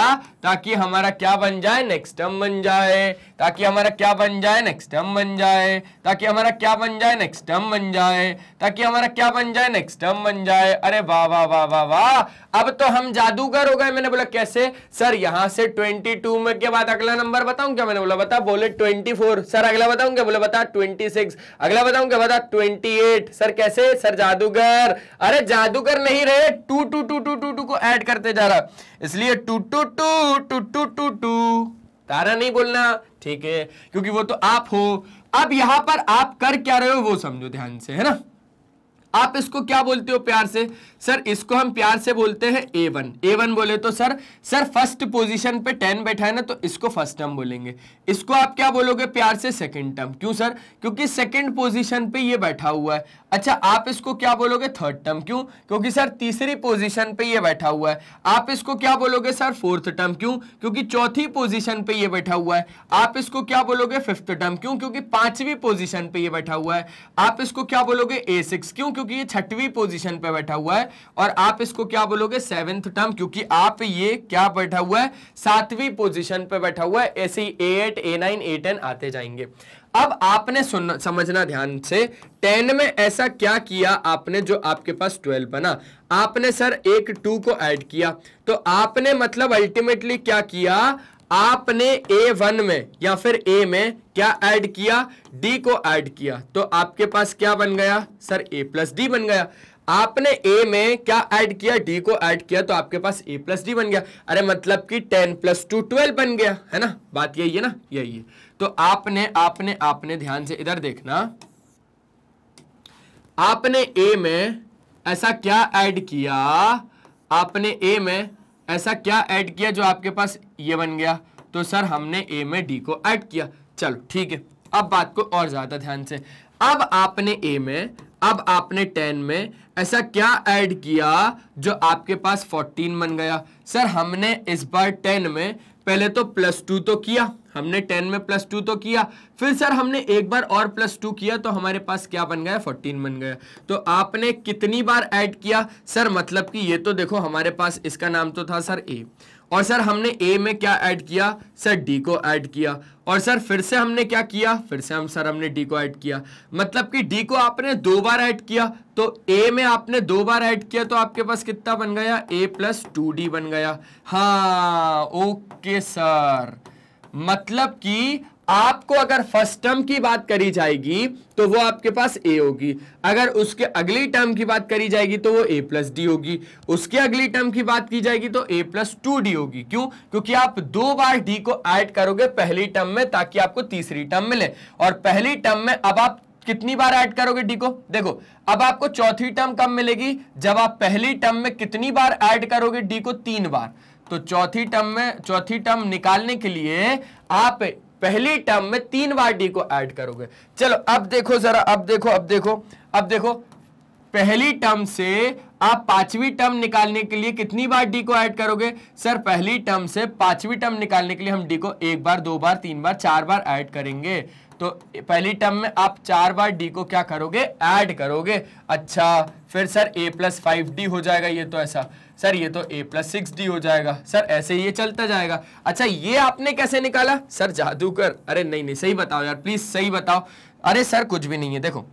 ताकि हमारा क्या बन जाए नेक्स्ट टर्म बन जाए ताकि हमारा क्या बन जाए नेक्स्ट टर्म बन जाए ताकि हमारा क्या बन जाए नेक्स्ट टर्म बन जाए ताकि हमारा क्या बन जाए नेक्स्ट टर्म बन जाए अरे वाह वाह वाह वाह वाह अब तो हम जादूगर हो गए मैंने बोला कैसे सर यहाँ से ट्वेंटी टू में के बाद अगला नंबर बताऊं क्या मैंने बोला बता बोले ट्वेंटी फोर सर अगला बताऊं क्या बोला बता ट्वेंटी सिक्स अगला बताऊं क्या बता ट्वेंटी एट सर कैसे सर जादूगर अरे जादूगर नहीं रहे two two two two two two को ऐड करते जा रहा इसलिए two two two two two two two तारा नहीं बोलना ठीक है क्योंकि वो तो आप हो अब यहां पर आप कर क्या रहे हो वो समझो ध्यान से है ना आप इसको क्या बोलते हो प्यार से सर इसको हम प्यार से बोलते हैं ए वन ए वन बोले तो सर सर फर्स्ट पोजीशन पे टेन बैठा है ना तो इसको फर्स्ट टर्म बोलेंगे इसको आप क्या बोलोगे प्यार से सेकंड टर्म क्यों सर क्योंकि सेकंड पोजीशन पे ये बैठा हुआ है अच्छा आप इसको क्या बोलोगे थर्ड टर्म क्यों क्योंकि सर तीसरी पोजीशन पे ये बैठा हुआ है आप इसको क्या बोलोगे सर फोर्थ टर्म क्यों क्योंकि चौथी पोजिशन पे ये बैठा हुआ है आप इसको क्या बोलोगे फिफ्थ टर्म क्यों क्योंकि पांचवी पोजिशन पे ये बैठा हुआ है आप इसको क्या बोलोगे ए सिक्स क्यों क्योंकि ये छठवीं पोजिशन पे बैठा हुआ है और आप इसको क्या बोलोगे सेवेंथ टर्म क्योंकि आप ये क्या बैठा हुआ है सातवीं पोजिशन पर बैठा हुआ है ऐसे ही a eight a nine a ten आते जाएंगे अब आपने सुनना समझना ध्यान से टेन में ऐसा क्या किया आपने जो आपके पास ट्वेल्व बना आपने सर एक टू को ऐड किया तो आपने मतलब अल्टीमेटली क्या किया आपने ए वन में या फिर ए में क्या ऐड किया डी को ऐड किया तो आपके पास क्या बन गया सर ए प्लस डी बन गया आपने ए में क्या ऐड किया डी को ऐड किया तो आपके पास ए प्लस डी बन गया अरे मतलब कि टेन प्लस टू ट्वेल्व बन गया है ना बात यही है ना यही है तो आपने आपने आपने ध्यान से इधर देखना आपने ए में ऐसा क्या ऐड किया आपने ए में ऐसा क्या ऐड किया जो आपके पास ये बन गया तो सर हमने ए में डी को ऐड किया चलो ठीक है अब बात को और ज़्यादा ध्यान से अब आपने ए में अब आपने टेन में ऐसा क्या ऐड किया जो आपके पास फोर्टीन बन गया सर हमने इस बार टेन में पहले तो प्लस टू तो किया हमने टेन में प्लस टू तो किया फिर सर हमने एक बार और प्लस टू किया तो हमारे पास क्या बन गया फोर्टीन बन गया तो आपने कितनी बार ऐड किया सर मतलब कि ये तो देखो हमारे पास इसका नाम तो था सर ए और सर हमने ए में क्या ऐड किया सर डी को ऐड किया और सर फिर से हमने क्या किया फिर से हम सर हमने डी को ऐड किया मतलब कि डी को आपने दो बार ऐड किया तो ए में आपने दो बार ऐड किया तो आपके पास कितना बन गया ए प्लस टू डी बन गया हाँ ओके सर मतलब कि आपको अगर फर्स्ट टर्म की बात करी जाएगी तो वो आपके पास ए होगी अगर उसके अगली टर्म की बात करी जाएगी तो वो ए प्लस डी होगी उसके अगली टर्म की बात की जाएगी तो ए प्लस टू डी होगी क्यों क्योंकि आप दो बार डी को ऐड करोगे पहली टर्म में ताकि आपको तीसरी टर्म मिले और पहली टर्म में अब आप कितनी बार ऐड करोगे डी को देखो अब आपको चौथी टर्म कब मिलेगी जब आप पहली टर्म में कितनी बार ऐड करोगे डी को तीन बार तो चौथी टर्म में चौथी टर्म निकालने के लिए आप पहली टर्म में तीन बार डी को ऐड करोगे चलो अब देखो जरा अब देखो अब देखो अब देखो पहली टर्म से आप पांचवी टर्म निकालने के लिए कितनी बार डी को ऐड करोगे सर पहली टर्म से पांचवी टर्म निकालने के लिए हम डी को एक बार दो बार तीन बार चार बार ऐड करेंगे तो पहली टर्म में आप चार बार डी को क्या करोगे ऐड करोगे अच्छा फिर sir a plus five d हो जाएगा ये तो ऐसा सर ये तो ए प्लस सिक्स डी हो जाएगा सर ऐसे ये चलता जाएगा अच्छा ये आपने कैसे निकाला सर जादू कर अरे नहीं नहीं सही बताओ यार प्लीज़ सही बताओ अरे सर कुछ भी नहीं है देखो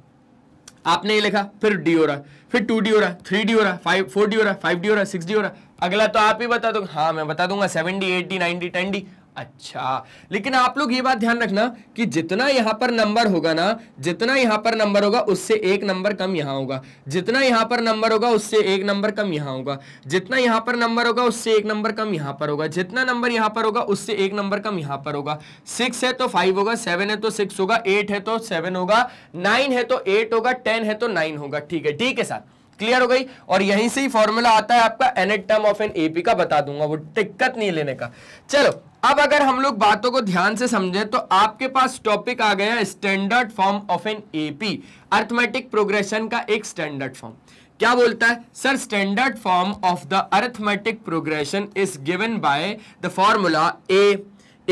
आपने ये लिखा फिर डी हो रहा है फिर टू डी हो रहा है थ्री डी हो रहा है फाइव फोर डी हो रहा है फाइव डी हो रहा है सिक्स डी हो रहा है अगला तो आप ही बता दो हाँ मैं बता दूंगा seven d eight d nine d ten d अच्छा लेकिन आप लोग ये बात ध्यान रखना कि जितना यहाँ पर नंबर होगा ना जितना यहाँ पर नंबर होगा उससे एक नंबर कम यहाँ होगा जितना यहाँ पर नंबर होगा उससे एक नंबर कम यहाँ होगा जितना यहाँ पर नंबर होगा उससे एक नंबर कम यहाँ पर होगा जितना नंबर यहाँ पर होगा उससे एक नंबर कम यहाँ पर होगा सिक्स है तो फाइव होगा सेवन है तो सिक्स होगा एट है तो सेवन होगा नाइन है तो एट होगा टेन है तो नाइन होगा ठीक है ठीक है सर क्लियर हो गई और यहीं से ही फॉर्मूला आता है आपका nth term of an AP का बता दूंगा वो दिक्कत नहीं लेने का चलो अब अगर हम लोग बातों को ध्यान से समझे तो आपके पास टॉपिक आ गया standard form of an AP arithmetic progression का एक स्टैंडर्ड फॉर्म क्या बोलता है sir standard form of the arithmetic progression is given by the formula a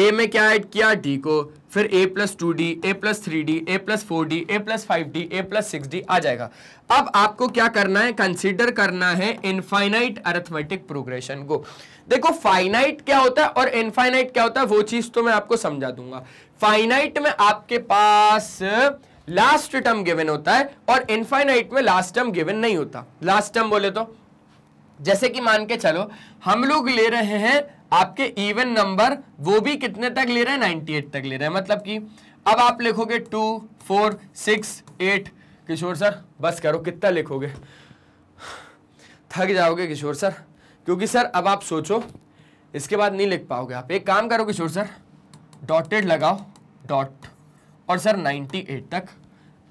a में क्या ऐड किया डी को फिर a plus two D A plus three d A plus four d A plus five d A plus six d आ जाएगा अब आपको क्या करना है कंसिडर करना है इनफाइनाइट अर्थमेटिक प्रोग्रेशन को देखो फाइनाइट क्या होता है और इनफाइनाइट क्या होता है वो चीज तो मैं आपको समझा दूंगा फाइनाइट में आपके पास लास्ट टर्म गिवन होता है और इनफाइनाइट में लास्ट टर्म गिवन नहीं होता लास्ट टर्म बोले तो जैसे कि मान के चलो हम लोग ले रहे हैं आपके इवन नंबर वो भी कितने तक ले रहे हैं 98 तक ले रहे हैं मतलब कि अब आप लिखोगे टू फोर सिक्स एट किशोर सर बस करो कितना लिखोगे थक जाओगे किशोर सर क्योंकि सर अब आप सोचो इसके बाद नहीं लिख पाओगे आप एक काम करोगे किशोर सर डॉटेड लगाओ डॉट और सर 98 तक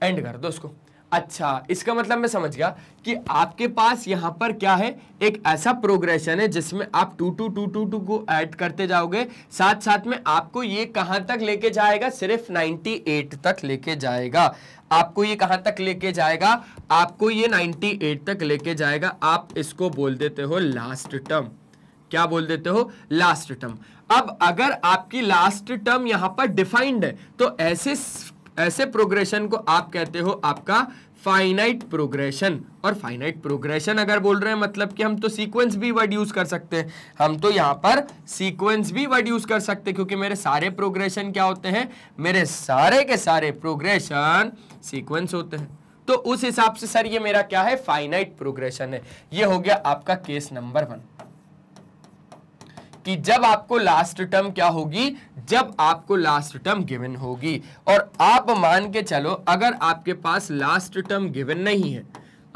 एंड कर दो उसको अच्छा इसका मतलब मैं समझ गया कि आपके पास यहाँ पर क्या है एक ऐसा प्रोग्रेशन है जिसमें आप two two two two two को ऐड करते जाओगे साथ साथ में आपको ये कहाँ तक लेके जाएगा सिर्फ 98 तक लेके जाएगा आपको ये कहां तक लेके जाएगा आपको ये 98 तक लेके जाएगा आप इसको बोल देते हो लास्ट टर्म क्या बोल देते हो लास्ट टर्म अब अगर आपकी लास्ट टर्म यहां पर डिफाइंड है तो ऐसे ऐसे प्रोग्रेशन को आप कहते हो आपका फाइनाइट प्रोग्रेशन और फाइनाइट प्रोग्रेशन अगर बोल रहे हैं मतलब कि हम तो सीक्वेंस भी वर्ड यूज कर सकते हैं हम तो यहाँ पर सीक्वेंस भी वर्ड यूज कर सकते हैं क्योंकि मेरे सारे प्रोग्रेशन क्या होते हैं मेरे सारे के सारे प्रोग्रेशन सीक्वेंस होते हैं तो उस हिसाब से सर ये मेरा क्या है फाइनाइट प्रोग्रेशन है ये हो गया आपका केस नंबर वन कि जब आपको लास्ट टर्म क्या होगी जब आपको लास्ट टर्म गिवन होगी और आप मान के चलो अगर आपके पास लास्ट टर्म गिवन नहीं है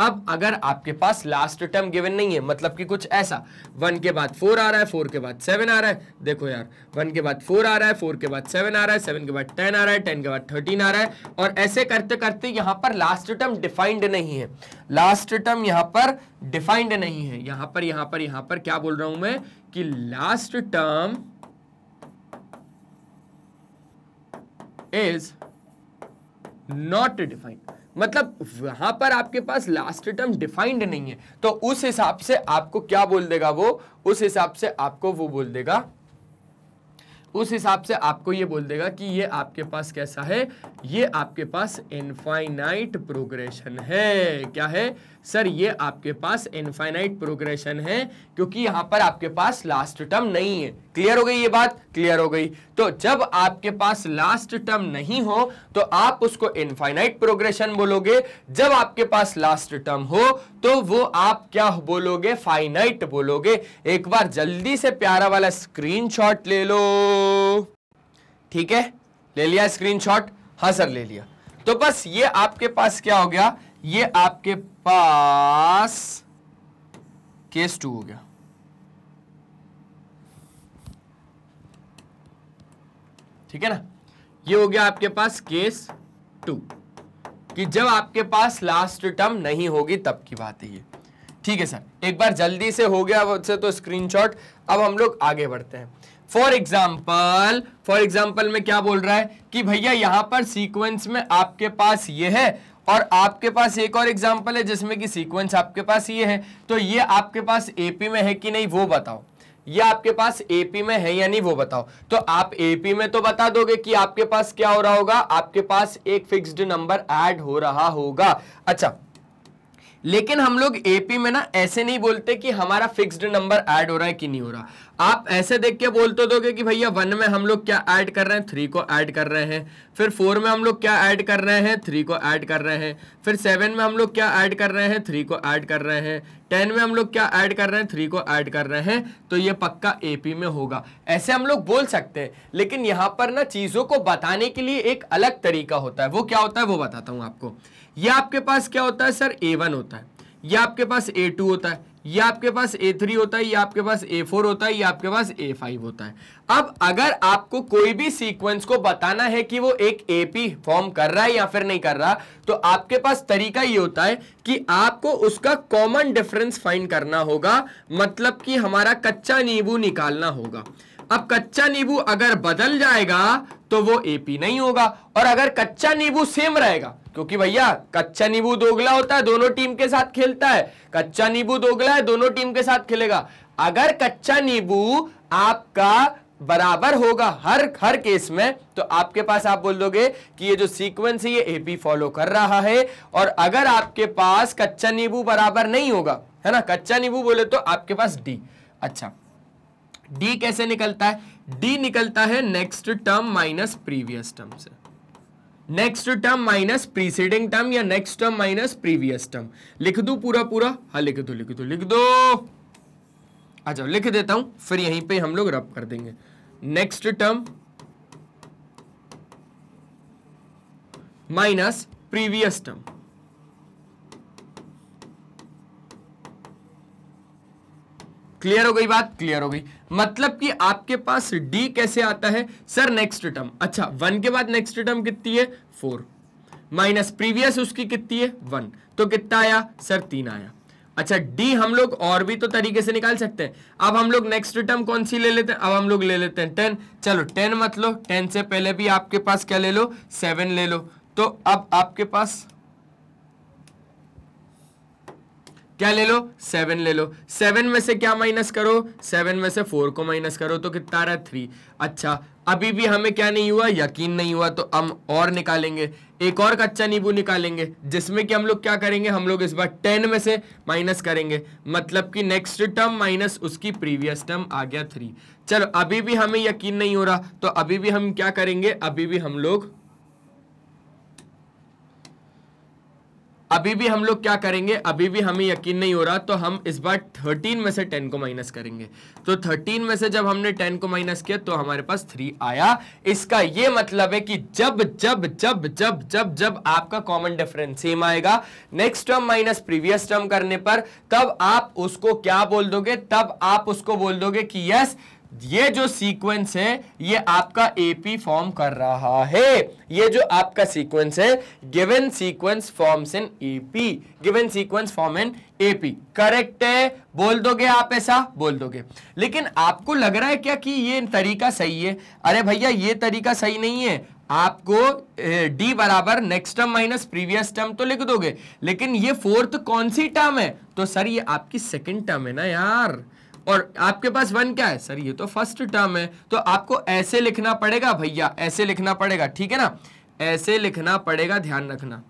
अब अगर आपके पास लास्ट टर्म गिवन नहीं है मतलब कि कुछ ऐसा वन के बाद फोर आ रहा है फोर के बाद सेवन आ रहा है देखो यार वन के बाद फोर आ रहा है फोर के बाद सेवन आ रहा है सेवन के बाद टेन आ रहा है टेन के बाद थर्टीन आ रहा है और ऐसे करते करते यहां पर लास्ट टर्म डिफाइंड नहीं है लास्ट टर्म यहां पर डिफाइंड नहीं है यहां पर यहां पर यहां पर क्या बोल रहा हूं मैं कि last term is not defined मतलब वहां पर आपके पास लास्ट टर्म डिफाइंड नहीं है तो उस हिसाब से आपको क्या बोल देगा वो उस हिसाब से आपको वो बोल देगा उस हिसाब से आपको ये बोल देगा कि ये आपके पास कैसा है ये आपके पास इनफाइनाइट प्रोग्रेशन है क्या है सर ये आपके पास इनफाइनाइट प्रोग्रेशन है क्योंकि यहां पर आपके पास लास्ट टर्म नहीं है क्लियर हो गई ये बात क्लियर हो गई तो जब आपके पास लास्ट टर्म नहीं हो तो आप उसको इनफाइनाइट प्रोग्रेशन बोलोगे जब आपके पास लास्ट टर्म हो तो वो आप क्या बोलोगे फाइनाइट बोलोगे एक बार जल्दी से प्यारा वाला स्क्रीनशॉट ले लो ठीक है ले लिया स्क्रीन हाँ सर ले लिया तो बस ये आपके पास क्या हो गया ये आपके पास केस टू हो गया ठीक है ना ये हो गया आपके पास केस टू कि जब आपके पास लास्ट टर्म नहीं होगी तब की बात है ये ठीक है सर एक बार जल्दी से हो गया से तो स्क्रीनशॉट अब हम लोग आगे बढ़ते हैं फॉर एग्जाम्पल फॉर एग्जाम्पल में क्या बोल रहा है कि भैया यहां पर सीक्वेंस में आपके पास ये है और आपके पास एक और एग्जाम्पल है जिसमें कि सीक्वेंस आपके पास ये है तो ये आपके पास एपी में है कि नहीं वो बताओ ये आपके पास एपी में है या नहीं वो बताओ तो आप एपी में तो बता दोगे कि आपके पास क्या हो रहा होगा आपके पास एक फिक्स्ड नंबर ऐड हो रहा होगा अच्छा लेकिन हम लोग एपी में ना ऐसे नहीं बोलते कि हमारा फिक्स्ड नंबर ऐड हो रहा है कि नहीं हो रहा आप ऐसे देख के बोलते दो कि भैया वन में हम लोग क्या ऐड कर रहे हैं थ्री को ऐड कर रहे हैं फिर फोर में हम लोग क्या ऐड कर रहे हैं थ्री को ऐड कर रहे हैं फिर सेवन में हम लोग क्या ऐड कर रहे हैं थ्री को ऐड कर रहे हैं टेन में हम लोग क्या ऐड कर रहे हैं थ्री को ऐड कर रहे हैं तो ये पक्का एपी में होगा ऐसे हम लोग बोल सकते हैं लेकिन यहाँ पर ना चीज़ों को बताने के लिए एक अलग तरीका होता है वो क्या होता है वो बताता हूँ आपको ये आपके पास क्या होता है सर ए वन होता है यह आपके पास ए टू होता है यह आपके पास ए थ्री होता है यह आपके पास ए फोर होता है यह आपके पास ए फाइव होता है अब अगर आपको कोई भी सीक्वेंस को बताना है कि वो एक एपी फॉर्म कर रहा है या फिर नहीं कर रहा तो आपके पास तरीका ये होता है कि आपको उसका कॉमन डिफरेंस फाइंड करना होगा मतलब कि हमारा कच्चा नींबू निकालना होगा अब कच्चा नींबू अगर बदल जाएगा तो वो एपी नहीं होगा और अगर कच्चा नींबू सेम रहेगा क्योंकि भैया कच्चा नींबू दोगला होता है दोनों टीम के साथ खेलता है कच्चा नींबू दोगला है दोनों टीम के साथ खेलेगा अगर कच्चा नींबू आपका बराबर होगा हर हर केस में तो आपके पास आप बोल दोगे कि ये जो सीक्वेंस है ये एपी फॉलो कर रहा है और अगर आपके पास कच्चा नींबू बराबर नहीं होगा है ना कच्चा नींबू बोले तो आपके पास डी अच्छा डी कैसे निकलता है डी निकलता है next term minus previous term से next term minus preceding term या next term minus previous term लिख दू पूरा पूरा हाँ लिख दो लिख दो लिख दो अच्छा लिख देता हूं फिर यहीं पे हम लोग रब कर देंगे next term minus previous term clear हो गई बात क्लियर हो गई मतलब कि आपके पास डी कैसे आता है सर नेक्स्ट टर्म अच्छा वन के बाद नेक्स्ट टर्म कितनी है फोर माइनस प्रीवियस उसकी कितनी है वन तो कितना आया सर तीन आया अच्छा डी हम लोग और भी तो तरीके से निकाल सकते हैं अब हम लोग नेक्स्ट टर्म कौन सी ले लेते हैं अब हम लोग ले लेते हैं टेन चलो टेन मत लो टेन से पहले भी आपके पास क्या ले लो सेवन ले लो तो अब आपके पास क्या ले लो सेवन ले लो सेवन में से क्या माइनस करो सेवन में से फोर को माइनस करो तो कितना रहा थ्री अच्छा अभी भी हमें क्या नहीं हुआ यकीन नहीं हुआ तो हम और निकालेंगे एक और कच्चा नींबू निकालेंगे जिसमें कि हम लोग क्या करेंगे हम लोग इस बार टेन में से माइनस करेंगे मतलब कि नेक्स्ट टर्म माइनस उसकी प्रीवियस टर्म आ गया थ्री चलो अभी भी हमें यकीन नहीं हो रहा तो अभी भी हम क्या करेंगे अभी भी हम लोग अभी भी हम लोग क्या करेंगे अभी भी हमें यकीन नहीं हो रहा तो हम इस बार 13 में से 10 को माइनस करेंगे तो 13 में से जब हमने 10 को माइनस किया तो हमारे पास 3 आया इसका ये मतलब है कि जब जब जब जब जब जब आपका कॉमन डिफरेंस सेम आएगा next term minus previous term करने पर तब आप उसको क्या बोल दोगे तब आप उसको बोल दोगे कि यस ये जो सीक्वेंस है ये आपका एपी फॉर्म कर रहा है ये जो आपका सीक्वेंस है given sequence forms in AP given sequence form in AP correct है बोल दोगे आप ऐसा बोल दोगे लेकिन आपको लग रहा है क्या कि ये तरीका सही है अरे भैया ये तरीका सही नहीं है आपको डी बराबर next term minus previous term तो लिख दोगे लेकिन ये फोर्थ कौन सी टर्म है तो सर ये आपकी सेकंड टर्म है ना यार और आपके पास वन क्या है सर ये तो फर्स्ट टर्म है तो आपको ऐसे लिखना पड़ेगा भैया ऐसे लिखना पड़ेगा ठीक है ना ऐसे लिखना पड़ेगा ध्यान रखना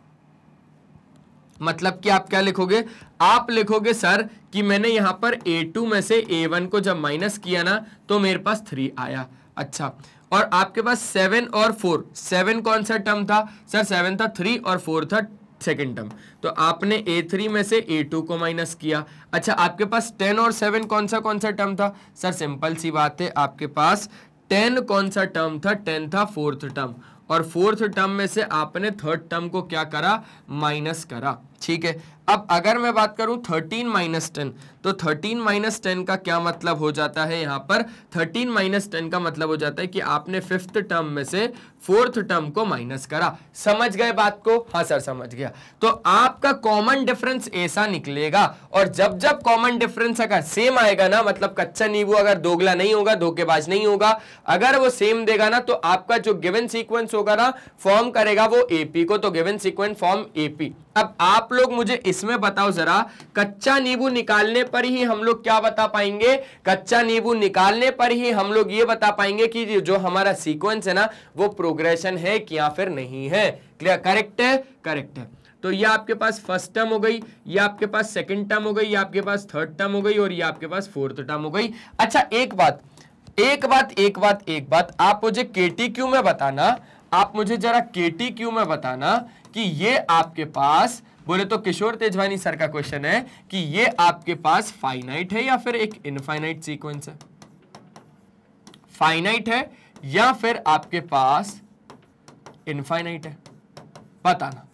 मतलब कि आप क्या लिखोगे आप लिखोगे सर कि मैंने यहां पर टू में से वन को जब माइनस किया ना तो मेरे पास थ्री आया अच्छा और आपके पास सेवन और फोर सेवन कौन सा टर्म था सर सेवन था थ्री और फोर था सेकेंड टर्म तो आपने ए थ्री में से ए टू को माइनस किया अच्छा आपके पास टेन और सेवन कौन सा कौन सा टर्म था सर सिंपल सी बात है आपके पास टेन कौन सा टर्म था टेन था फोर्थ टर्म और फोर्थ टर्म में से आपने थर्ड टर्म को क्या करा माइनस करा ठीक है अब अगर मैं बात करूं थर्टीन माइनस टेन तो थर्टीन माइनस टेन का क्या मतलब हो जाता है यहां पर थर्टीन माइनस टेन का मतलब हो जाता है कि आपने फिफ्थ टर्म में से फोर्थ टर्म को माइनस करा समझ गए बात को हाँ सर समझ गया तो आपका कॉमन डिफरेंस ऐसा निकलेगा और जब जब कॉमन डिफरेंस अगर सेम आएगा ना मतलब कच्चा नींबू अगर दोगला नहीं होगा धोखेबाज नहीं होगा अगर वो सेम देगा ना तो आपका जो गिवन सीक्वेंस होगा ना फॉर्म करेगा वो एपी को तो गिवन सीक्वेंस फॉर्म एपी अब आप लोग मुझे इसमें बताओ जरा कच्चा नींबू निकालने पर ही हम लोग क्या बता पाएंगे कच्चा नींबू निकालने पर ही हम लोग ये बता पाएंगे कि जो हमारा सीक्वेंस है ना वो प्रोग्रेशन है कि या फिर नहीं है क्लियर करेक्ट है करेक्ट है तो ये आपके पास फर्स्ट टर्म हो गई ये आपके पास सेकंड टर्म हो गई ये आपके पास थर्ड टर्म हो गई और ये आपके पास फोर्थ टर्म हो गई अच्छा एक बात एक बात एक बात एक बात आप मुझे के में बताना आप मुझे जरा के में बताना कि ये आपके पास बोले तो किशोर तेजवानी सर का क्वेश्चन है कि ये आपके पास फाइनाइट है या फिर एक इनफाइनाइट सीक्वेंस है फाइनाइट है या फिर आपके पास इनफाइनाइट है बताना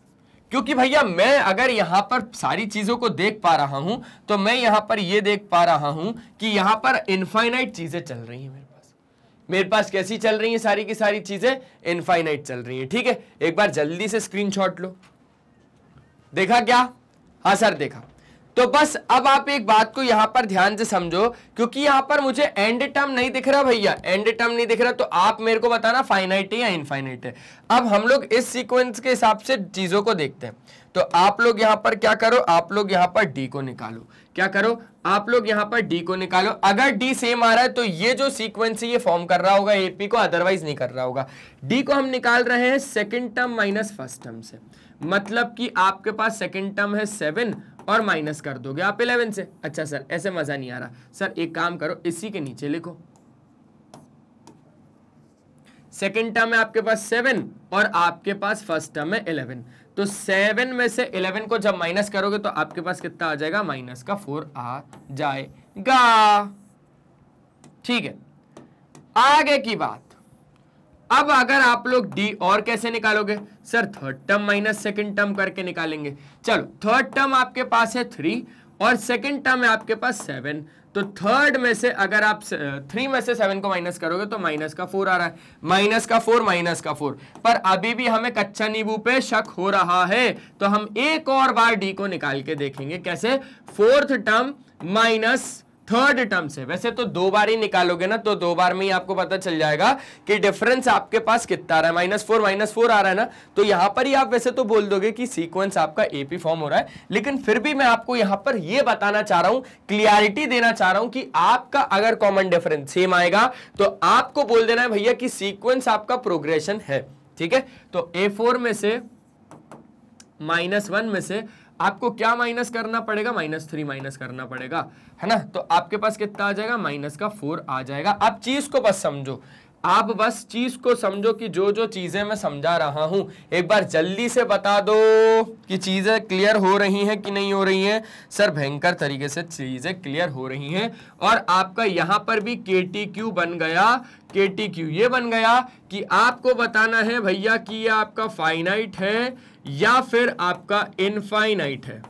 क्योंकि भैया मैं अगर यहां पर सारी चीज़ों को देख पा रहा हूं तो मैं यहां पर यह देख पा रहा हूं कि यहां पर इनफाइनाइट चीज़ें चल रही हैं मेरे पास कैसी चल रही है सारी की सारी चीजें इनफाइनाइट चल रही है ठीक है एक बार जल्दी से स्क्रीन लो देखा क्या हाँ सर देखा तो बस अब आप एक बात को यहां पर ध्यान से समझो क्योंकि यहां पर मुझे एंड टर्म नहीं दिख रहा भैया एंड टर्म नहीं दिख रहा तो आप मेरे को बताना फाइनाइट है या इनफाइनाइट है अब हम लोग इस सीक्वेंस के हिसाब से चीजों को देखते हैं तो आप लोग यहां पर क्या करो आप लोग यहां पर डी को निकालो क्या करो आप लोग यहां पर डी को निकालो अगर डी सेम आ रहा है तो ये जो सीक्वेंस है ये फॉर्म कर रहा होगा एपी को अदरवाइज नहीं कर रहा होगा डी को हम निकाल रहे हैं second term minus first term से मतलब कि आपके पास सेकेंड टर्म है सेवन और माइनस कर दोगे आप इलेवन से अच्छा सर ऐसे मज़ा नहीं आ रहा सर एक काम करो इसी के नीचे लिखो सेकेंड टर्म है आपके पास सेवन और आपके पास फर्स्ट टर्म है इलेवन तो सेवन में से इलेवन को जब माइनस करोगे तो आपके पास कितना आ जाएगा माइनस का फोर आ जाएगा ठीक है आगे की बात अब अगर आप लोग डी और कैसे निकालोगे sir third term minus second term करके निकालेंगे चलो थर्ड टर्म आपके पास है थ्री और सेकेंड टर्म है आपके पास सेवन तो थर्ड में से अगर आप थ्री में से सेवन को माइनस करोगे तो माइनस का फोर आ रहा है माइनस का फोर माइनस का फोर पर अभी भी हमें कच्चा नींबू पे शक हो रहा है तो हम एक और बार डी को निकाल के देखेंगे कैसे fourth term minus third term से वैसे तो दो बार ही निकालोगे ना तो दो बार में ही आपको पता चल जाएगा कि डिफरेंस आपके पास कितना आ रहा है माइनस फोर माइनस फोर आ रहा है ना तो यहां पर ही आप वैसे तो बोल दोगे कि सीक्वेंस आपका एपी फॉर्म हो रहा है लेकिन फिर भी मैं आपको यहां पर यह बताना चाह रहा हूं क्लियरिटी देना चाह रहा हूं कि आपका अगर कॉमन डिफरेंस सेम आएगा तो आपको बोल देना है भैया कि सीक्वेंस आपका प्रोग्रेशन है ठीक है तो ए फोर में से माइनस वन में से आपको क्या माइनस करना पड़ेगा माइनस थ्री माइनस करना पड़ेगा है ना तो आपके पास कितना आ जाएगा माइनस का फोर आ जाएगा आप चीज को बस समझो आप बस चीज को समझो कि जो जो चीजें मैं समझा रहा हूं एक बार जल्दी से बता दो कि चीजें क्लियर हो रही हैं कि नहीं हो रही हैं सर भयंकर तरीके से चीजें क्लियर हो रही हैं और आपका यहां पर भी के टी क्यू बन गया के टी क्यू ये बन गया कि आपको बताना है भैया कि ये आपका फाइनाइट है या फिर आपका इनफाइनाइट है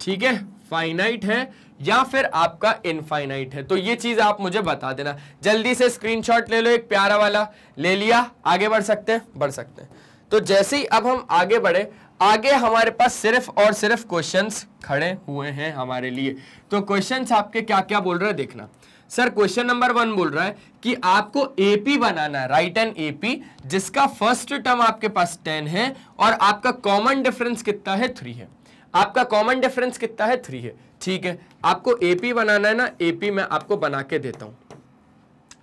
ठीक है फाइनाइट है या फिर आपका इनफाइनाइट है तो ये चीज आप मुझे बता देना जल्दी से स्क्रीनशॉट ले लो एक प्यारा वाला ले लिया आगे बढ़ सकते हैं बढ़ सकते हैं तो जैसे ही अब हम आगे बढ़े आगे हमारे पास सिर्फ और सिर्फ क्वेश्चंस खड़े हुए हैं हमारे लिए तो क्वेश्चंस आपके क्या क्या बोल रहे हैं देखना सर क्वेश्चन नंबर वन बोल रहा है कि आपको एपी बनाना है राइट एंड एपी जिसका फर्स्ट टर्म आपके पास टेन है और आपका कॉमन डिफरेंस कितना है थ्री है आपका कॉमन डिफरेंस कितना है थ्री है ठीक है आपको एपी बनाना है ना एपी मैं आपको बना के देता हूं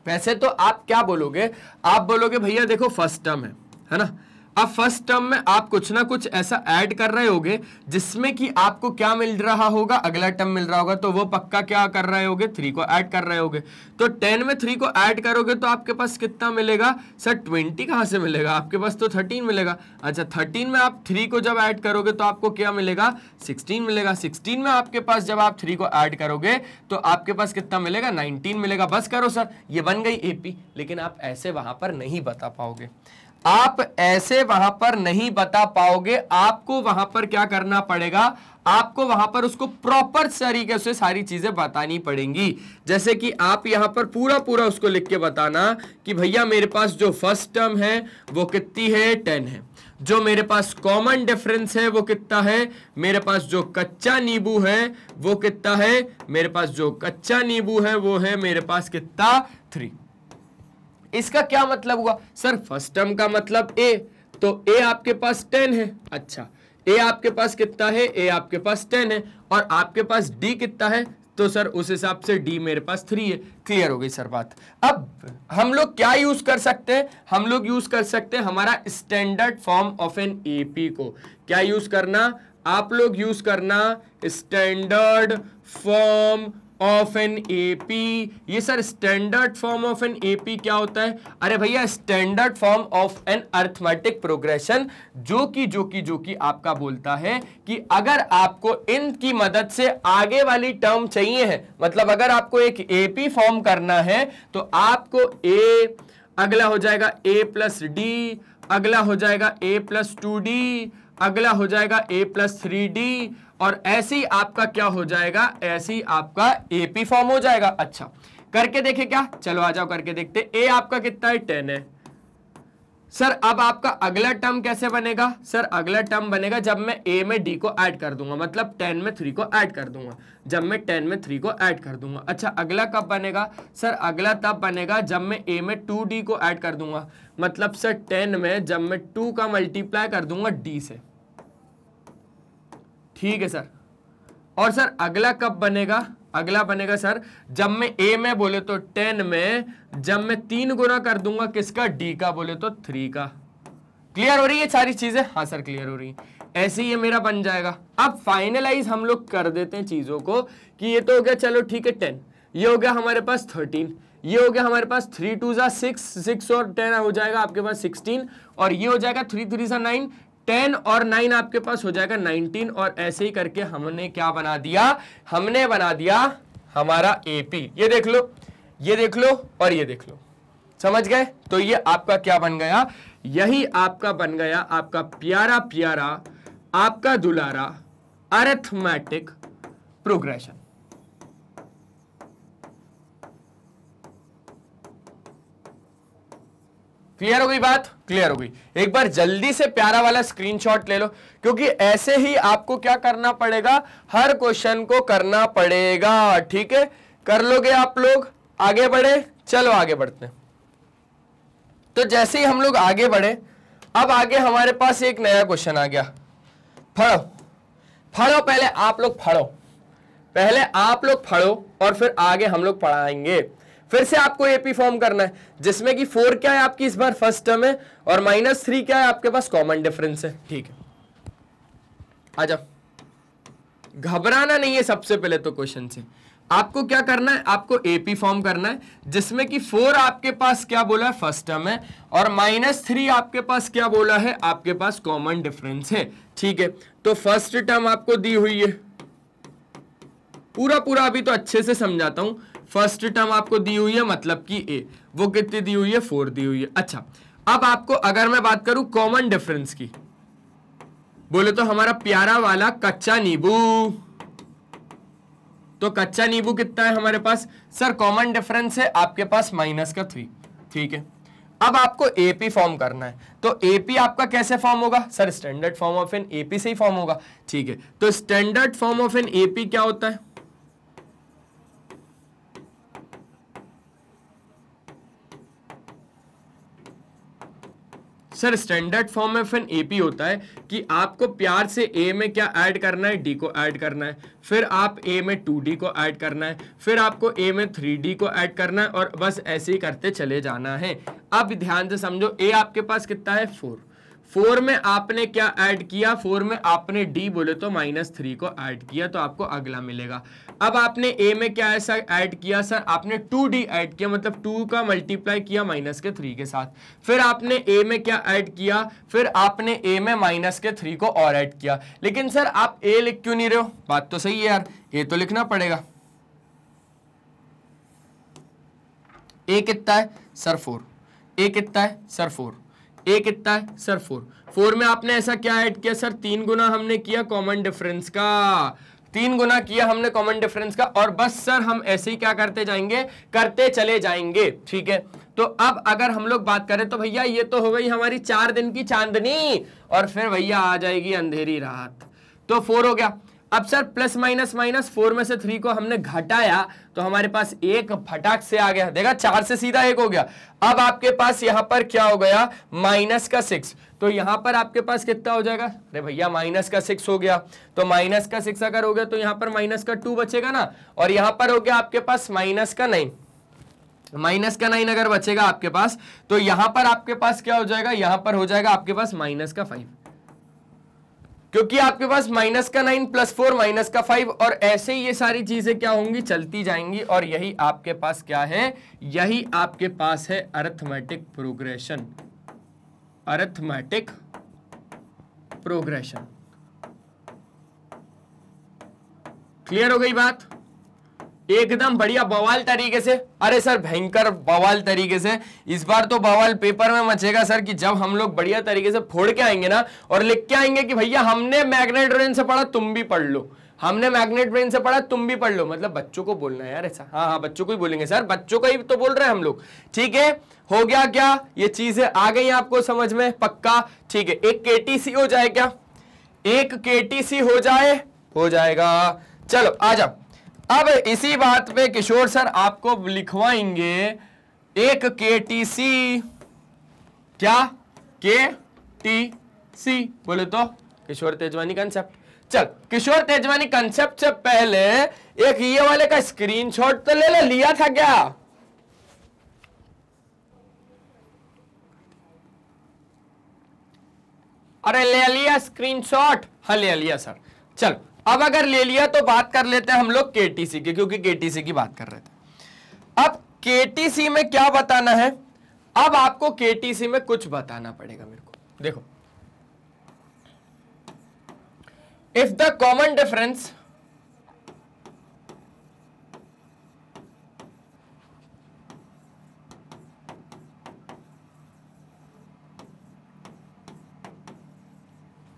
वैसे तो आप क्या बोलोगे आप बोलोगे भैया देखो फर्स्ट टर्म है है ना अब फर्स्ट टर्म में आप कुछ ना कुछ ऐसा ऐड कर रहे होगे जिसमें कि आपको क्या मिल रहा होगा अगला टर्म मिल रहा होगा तो वो पक्का क्या कर रहे होगे थ्री को ऐड कर रहे होगे तो टेन में थ्री को ऐड करोगे तो आपके पास कितना मिलेगा सर ट्वेंटी कहाँ से मिलेगा आपके पास तो थर्टीन मिलेगा अच्छा थर्टीन में आप थ्री को जब ऐड करोगे तो आपको क्या मिलेगा सिक्सटीन मिलेगा सिक्सटीन में आपके पास जब आप थ्री को ऐड करोगे तो आपके पास कितना मिलेगा नाइनटीन मिलेगा बस करो सर ये बन गई एपी लेकिन आप ऐसे वहां पर नहीं बता पाओगे आप ऐसे वहां पर नहीं बता पाओगे आपको वहां पर क्या करना पड़ेगा आपको वहां पर उसको प्रॉपर तरीके से सारी चीजें बतानी पड़ेंगी जैसे कि आप यहां पर पूरा पूरा उसको लिख के बताना कि भैया मेरे पास जो फर्स्ट टर्म है वो कितनी है टेन है जो मेरे पास कॉमन डिफरेंस है वो कितना है मेरे पास जो कच्चा नींबू है वो कितना है मेरे पास जो कच्चा नींबू है वो है मेरे पास कितना थ्री इसका क्या मतलब हुआ सर फर्स्ट टर्म का मतलब ए तो ए आपके पास टेन है अच्छा ए आपके पास कितना है ए आपके पास टेन है और आपके पास डी कितना है तो सर उस हिसाब से डी मेरे पास थ्री है क्लियर हो गई सर बात अब हम लोग क्या यूज कर सकते हैं हम लोग यूज कर सकते हैं हमारा standard form of an AP को क्या यूज करना आप लोग यूज करना standard form of an AP ये sir standard form of an AP क्या होता है अरे भैया standard form of an arithmetic progression जो कि जो कि जो कि आपका बोलता है कि अगर आपको इनकी मदद से आगे वाली टर्म चाहिए है मतलब अगर आपको एक एपी फॉर्म करना है तो आपको ए अगला हो जाएगा ए प्लस डी अगला हो जाएगा ए प्लस टू डी अगला हो जाएगा ए प्लस थ्री डी और ऐसे ही आपका क्या हो जाएगा ऐसे ही आपका एपी फॉर्म हो जाएगा अच्छा करके देखे क्या चलो आ जाओ करके देखते ए आपका कितना है टेन है सर अब आपका अगला टर्म कैसे बनेगा सर अगला टर्म बनेगा जब मैं ए में डी को ऐड कर दूंगा मतलब टेन में थ्री को ऐड कर दूंगा जब मैं टेन में थ्री को ऐड कर दूंगा अच्छा अगला कब बनेगा सर अगला तब बनेगा जब मैं ए में टू डी को ऐड कर दूंगा मतलब सर टेन में जब मैं टू का मल्टीप्लाई कर दूंगा डी से ठीक है सर और सर अगला कब बनेगा अगला बनेगा सर जब मैं ए में बोले तो टेन में जब मैं तीन गुना कर दूंगा किसका डी का बोले तो थ्री का क्लियर हो रही है सारी चीजें हाँ सर क्लियर हो रही है ऐसे ही ये मेरा बन जाएगा अब फाइनलाइज हम लोग कर देते हैं चीजों को कि ये तो हो गया चलो ठीक है टेन ये हो गया हमारे पास थर्टीन ये हो गया हमारे पास थ्री टू सा सिक्स सिक्स और टेन हो जाएगा आपके पास सिक्सटीन और ये हो जाएगा थ्री थ्री सा नाइन टेन और नाइन आपके पास हो जाएगा नाइनटीन और ऐसे ही करके हमने क्या बना दिया हमने बना दिया हमारा एपी ये देख लो ये देख लो और ये देख लो समझ गए तो ये आपका क्या बन गया यही आपका बन गया आपका प्यारा प्यारा आपका दुलारा अरेथमेटिक प्रोग्रेशन क्लियर हो गई बात क्लियर हो गई एक बार जल्दी से प्यारा वाला स्क्रीनशॉट ले लो क्योंकि ऐसे ही आपको क्या करना पड़ेगा हर क्वेश्चन को करना पड़ेगा ठीक है कर लोगे आप लोग आगे बढ़े चलो आगे बढ़ते हैं तो जैसे ही हम लोग आगे बढ़े अब आगे हमारे पास एक नया क्वेश्चन आ गया फड़ो फड़ो पहले आप लोग फड़ो पहले आप लोग फड़ो और फिर आगे हम लोग पढ़ाएंगे फिर से आपको एपी फॉर्म करना है जिसमें कि फोर क्या है आपकी इस बार फर्स्ट टर्म है और माइनस थ्री क्या है आपके पास कॉमन डिफरेंस है ठीक है आ जाओ घबराना नहीं है सबसे पहले तो क्वेश्चन से आपको क्या करना है आपको एपी फॉर्म करना है जिसमें कि फोर आपके पास क्या बोला है फर्स्ट टर्म है और माइनस थ्री आपके पास क्या बोला है आपके पास कॉमन डिफरेंस है ठीक है तो फर्स्ट टर्म आपको दी हुई है पूरा पूरा अभी तो अच्छे से समझाता हूं फर्स्ट टर्म आपको दी हुई है मतलब कि ए वो कितनी दी हुई है फोर दी हुई है अच्छा अब आपको अगर मैं बात करूं कॉमन डिफरेंस की बोले तो हमारा प्यारा वाला कच्चा नींबू तो कच्चा नींबू कितना है हमारे पास सर कॉमन डिफरेंस है आपके पास माइनस का थ्री ठीक है अब आपको एपी फॉर्म करना है तो एपी आपका कैसे फॉर्म होगा sir standard form of an AP से ही फॉर्म होगा ठीक है तो standard form of an AP क्या होता है sir standard form of an AP होता है कि आपको प्यार से ए में क्या ऐड करना है डी को ऐड करना है फिर आप ए में टू डी को ऐड करना है फिर आपको ए में थ्री डी को ऐड करना है और बस ऐसे ही करते चले जाना है अब ध्यान से समझो ए आपके पास कितना है फोर फोर में आपने क्या ऐड किया फोर में आपने डी बोले तो माइनस थ्री को ऐड किया तो आपको अगला मिलेगा अब आपने ए में क्या है सर ऐड किया सर आपने टू डी एड किया मतलब टू का मल्टीप्लाई किया माइनस के थ्री के साथ फिर आपने ए में क्या ऐड किया फिर आपने ए में माइनस के थ्री को और ऐड किया लेकिन सर आप ए लिख क्यों नहीं रहे हो बात तो सही है यार ए तो लिखना पड़ेगा ए कितना है सर फोर ए कितना है सर फोर ए कितना है सर फोर फोर में आपने ऐसा क्या ऐड किया सर तीन गुना हमने किया कॉमन डिफरेंस का तीन गुना किया हमने कॉमन डिफरेंस का और बस सर हम ऐसे ही क्या करते जाएंगे करते चले जाएंगे ठीक है तो अब अगर हम लोग बात करें तो भैया ये तो हो गई हमारी चार दिन की चांदनी और फिर भैया आ जाएगी अंधेरी रात तो फोर हो गया अब sir plus minus minus four में से थ्री को हमने घटाया तो हमारे पास एक फटाक से आ गया देखा चार से सीधा एक हो गया अब आपके पास यहां पर क्या हो गया माइनस का सिक्स तो यहां पर आपके पास कितना हो जाएगा अरे भैया माइनस का सिक्स हो गया तो माइनस का सिक्स अगर हो गया तो यहां पर माइनस का टू बचेगा ना और यहां पर हो गया आपके पास माइनस का नाइन माइनस का नाइन अगर बचेगा आपके पास तो यहां पर आपके पास क्या हो जाएगा यहां पर हो जाएगा आपके पास माइनस का फाइव क्योंकि आपके पास माइनस का नाइन प्लस फोर माइनस का फाइव और ऐसे ही ये सारी चीजें क्या होंगी चलती जाएंगी और यही आपके पास क्या है यही आपके पास है arithmetic progression arithmetic progression clear हो गई बात एकदम बढ़िया बवाल तरीके से अरे सर भयंकर बवाल तरीके से इस बार तो बवाल पेपर में मचेगा सर कि जब हम लोग बढ़िया तरीके से फोड़ के आएंगे ना और लिख के आएंगे कि भैया हमने मैग्नेट ब्रेन से पढ़ा तुम भी पढ़ लो हमने मैग्नेट ब्रेन से पढ़ा तुम भी पढ़ लो मतलब बच्चों को बोलना है यार ऐसा हाँ हाँ बच्चों को ही बोलेंगे सर बच्चों का ही तो बोल रहे हैं हम लोग ठीक है हो गया क्या ये चीजें आ गई आपको समझ में पक्का ठीक है एक के हो जाए क्या एक के हो जाए हो जाएगा चलो आ जाओ अब इसी बात पे किशोर सर आपको लिखवाएंगे एक के टी सी क्या के टी सी बोले तो किशोर तेजवानी कंसेप्ट चल किशोर तेजवानी कंसेप्ट से पहले एक ये वाले का स्क्रीनशॉट तो ले ले लिया था क्या अरे ले लिया स्क्रीनशॉट हाँ ले लिया सर चल अब अगर ले लिया तो बात कर लेते हैं हम लोग केटीसी की क्योंकि सी की बात कर रहे थे अब सी में क्या बताना है अब आपको सी में कुछ बताना पड़ेगा मेरे को देखो if the common difference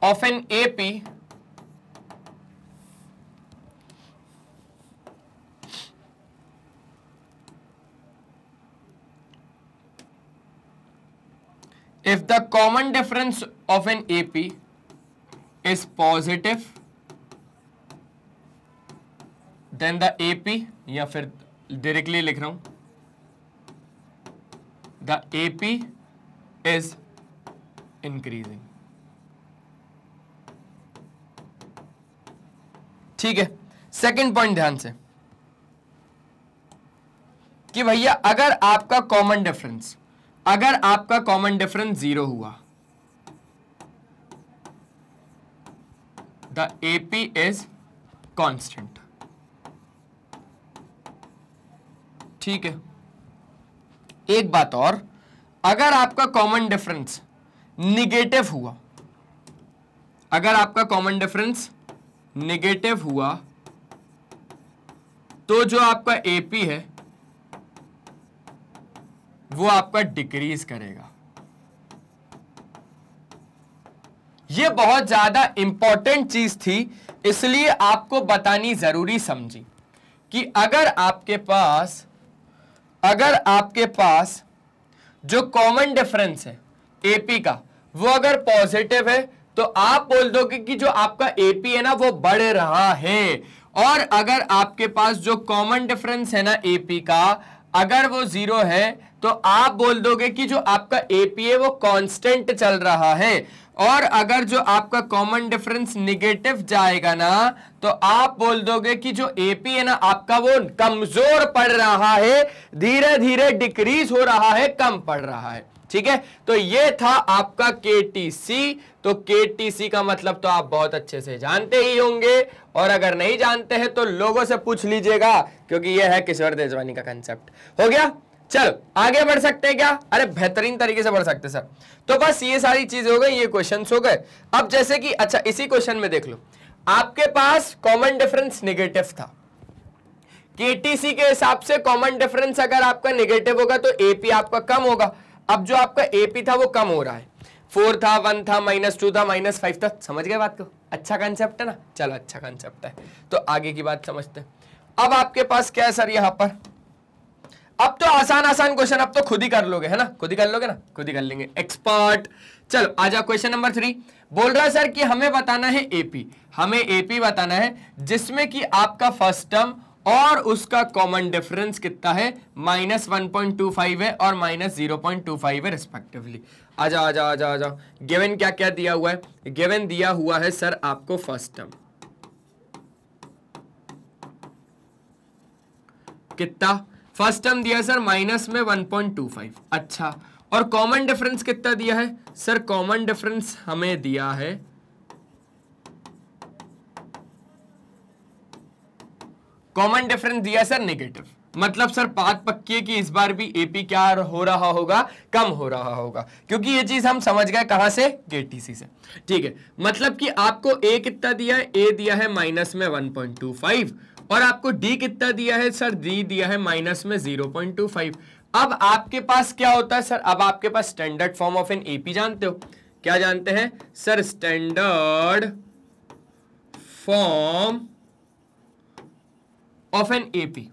of A P if the common difference of an A P is positive then the A P या फिर डायरेक्टली लिख रहा हूं the A P is increasing ठीक है सेकेंड पॉइंट ध्यान से कि भैया अगर आपका कॉमन डिफरेंस अगर आपका कॉमन डिफरेंस जीरो हुआ द एपी इज कॉन्स्टेंट ठीक है एक बात और अगर आपका कॉमन डिफरेंस निगेटिव हुआ अगर आपका कॉमन डिफरेंस निगेटिव हुआ तो जो आपका एपी है वो आपका डिक्रीज करेगा ये बहुत ज्यादा इंपॉर्टेंट चीज थी इसलिए आपको बतानी जरूरी समझी कि अगर आपके पास अगर आपके पास जो कॉमन डिफरेंस है एपी का वो अगर पॉजिटिव है तो आप बोल दोगे कि जो आपका एपी है ना वो बढ़ रहा है और अगर आपके पास जो कॉमन डिफरेंस है ना एपी का अगर वो जीरो है तो आप बोल दोगे कि जो आपका एपीए वो कांस्टेंट चल रहा है और अगर जो आपका कॉमन डिफरेंस निगेटिव जाएगा ना तो आप बोल दोगे कि जो एपी है ना आपका वो कमजोर पड़ रहा है धीरे धीरे डिक्रीज हो रहा है कम पड़ रहा है ठीक है तो ये था आपका के तो के का मतलब तो आप बहुत अच्छे से जानते ही होंगे और अगर नहीं जानते हैं तो लोगों से पूछ लीजिएगा क्योंकि ये है किशोर देजवानी का कंसेप्ट हो गया चलो आगे बढ़ सकते हैं क्या अरे बेहतरीन तरीके से बढ़ सकते सर तो बस ये सारी चीजें हो गई ये क्वेश्चन हो गए अब जैसे कि अच्छा इसी क्वेश्चन में देख लो आपके पास कॉमन डिफरेंस निगेटिव था केटीसी के हिसाब से कॉमन डिफरेंस अगर आपका निगेटिव होगा तो एपी आपका कम होगा अब जो आपका एपी था वो कम हो रहा है फोर था वन था माइनस टू था माइनस फाइव था समझ गए बात को अच्छा कॉन्सेप्ट है ना चलो अच्छा कॉन्सेप्ट है तो आगे की बात समझते हैं अब आपके पास क्या है सर यहाँ पर अब तो आसान आसान क्वेश्चन अब तो खुद ही कर लोगे है ना खुद ही कर लोगे ना खुद ही कर लेंगे एक्सपर्ट चलो आ जाओ क्वेश्चन नंबर थ्री बोल रहा है सर कि हमें बताना है एपी हमें एपी बताना है जिसमें कि आपका फर्स्ट टर्म और उसका कॉमन डिफरेंस कितना है minus one point two five है और minus zero point two five है रिस्पेक्टिवली आ जाओ आ जाओ आ जाओ आ जाओ गिवन क्या क्या दिया हुआ है गिवन दिया हुआ है सर आपको फर्स्ट टर्म कितना फर्स्ट टर्म दिया सर माइनस में वन पॉइंट टू फाइव अच्छा और कॉमन डिफरेंस कितना दिया है सर कॉमन डिफरेंस हमें दिया है कॉमन डिफरेंस दिया सर नेगेटिव मतलब सर बात पक्की है कि इस बार भी एपी क्या हो रहा होगा कम हो रहा होगा क्योंकि ये चीज हम समझ गए कहां से के से ठीक है मतलब कि आपको ए कितना दिया है ए दिया है माइनस में 1.25 और आपको डी कितना दिया है सर डी दिया है माइनस में 0.25 अब आपके पास क्या होता है सर अब आपके पास standard form of an AP जानते हो क्या जानते हैं sir standard form of an AP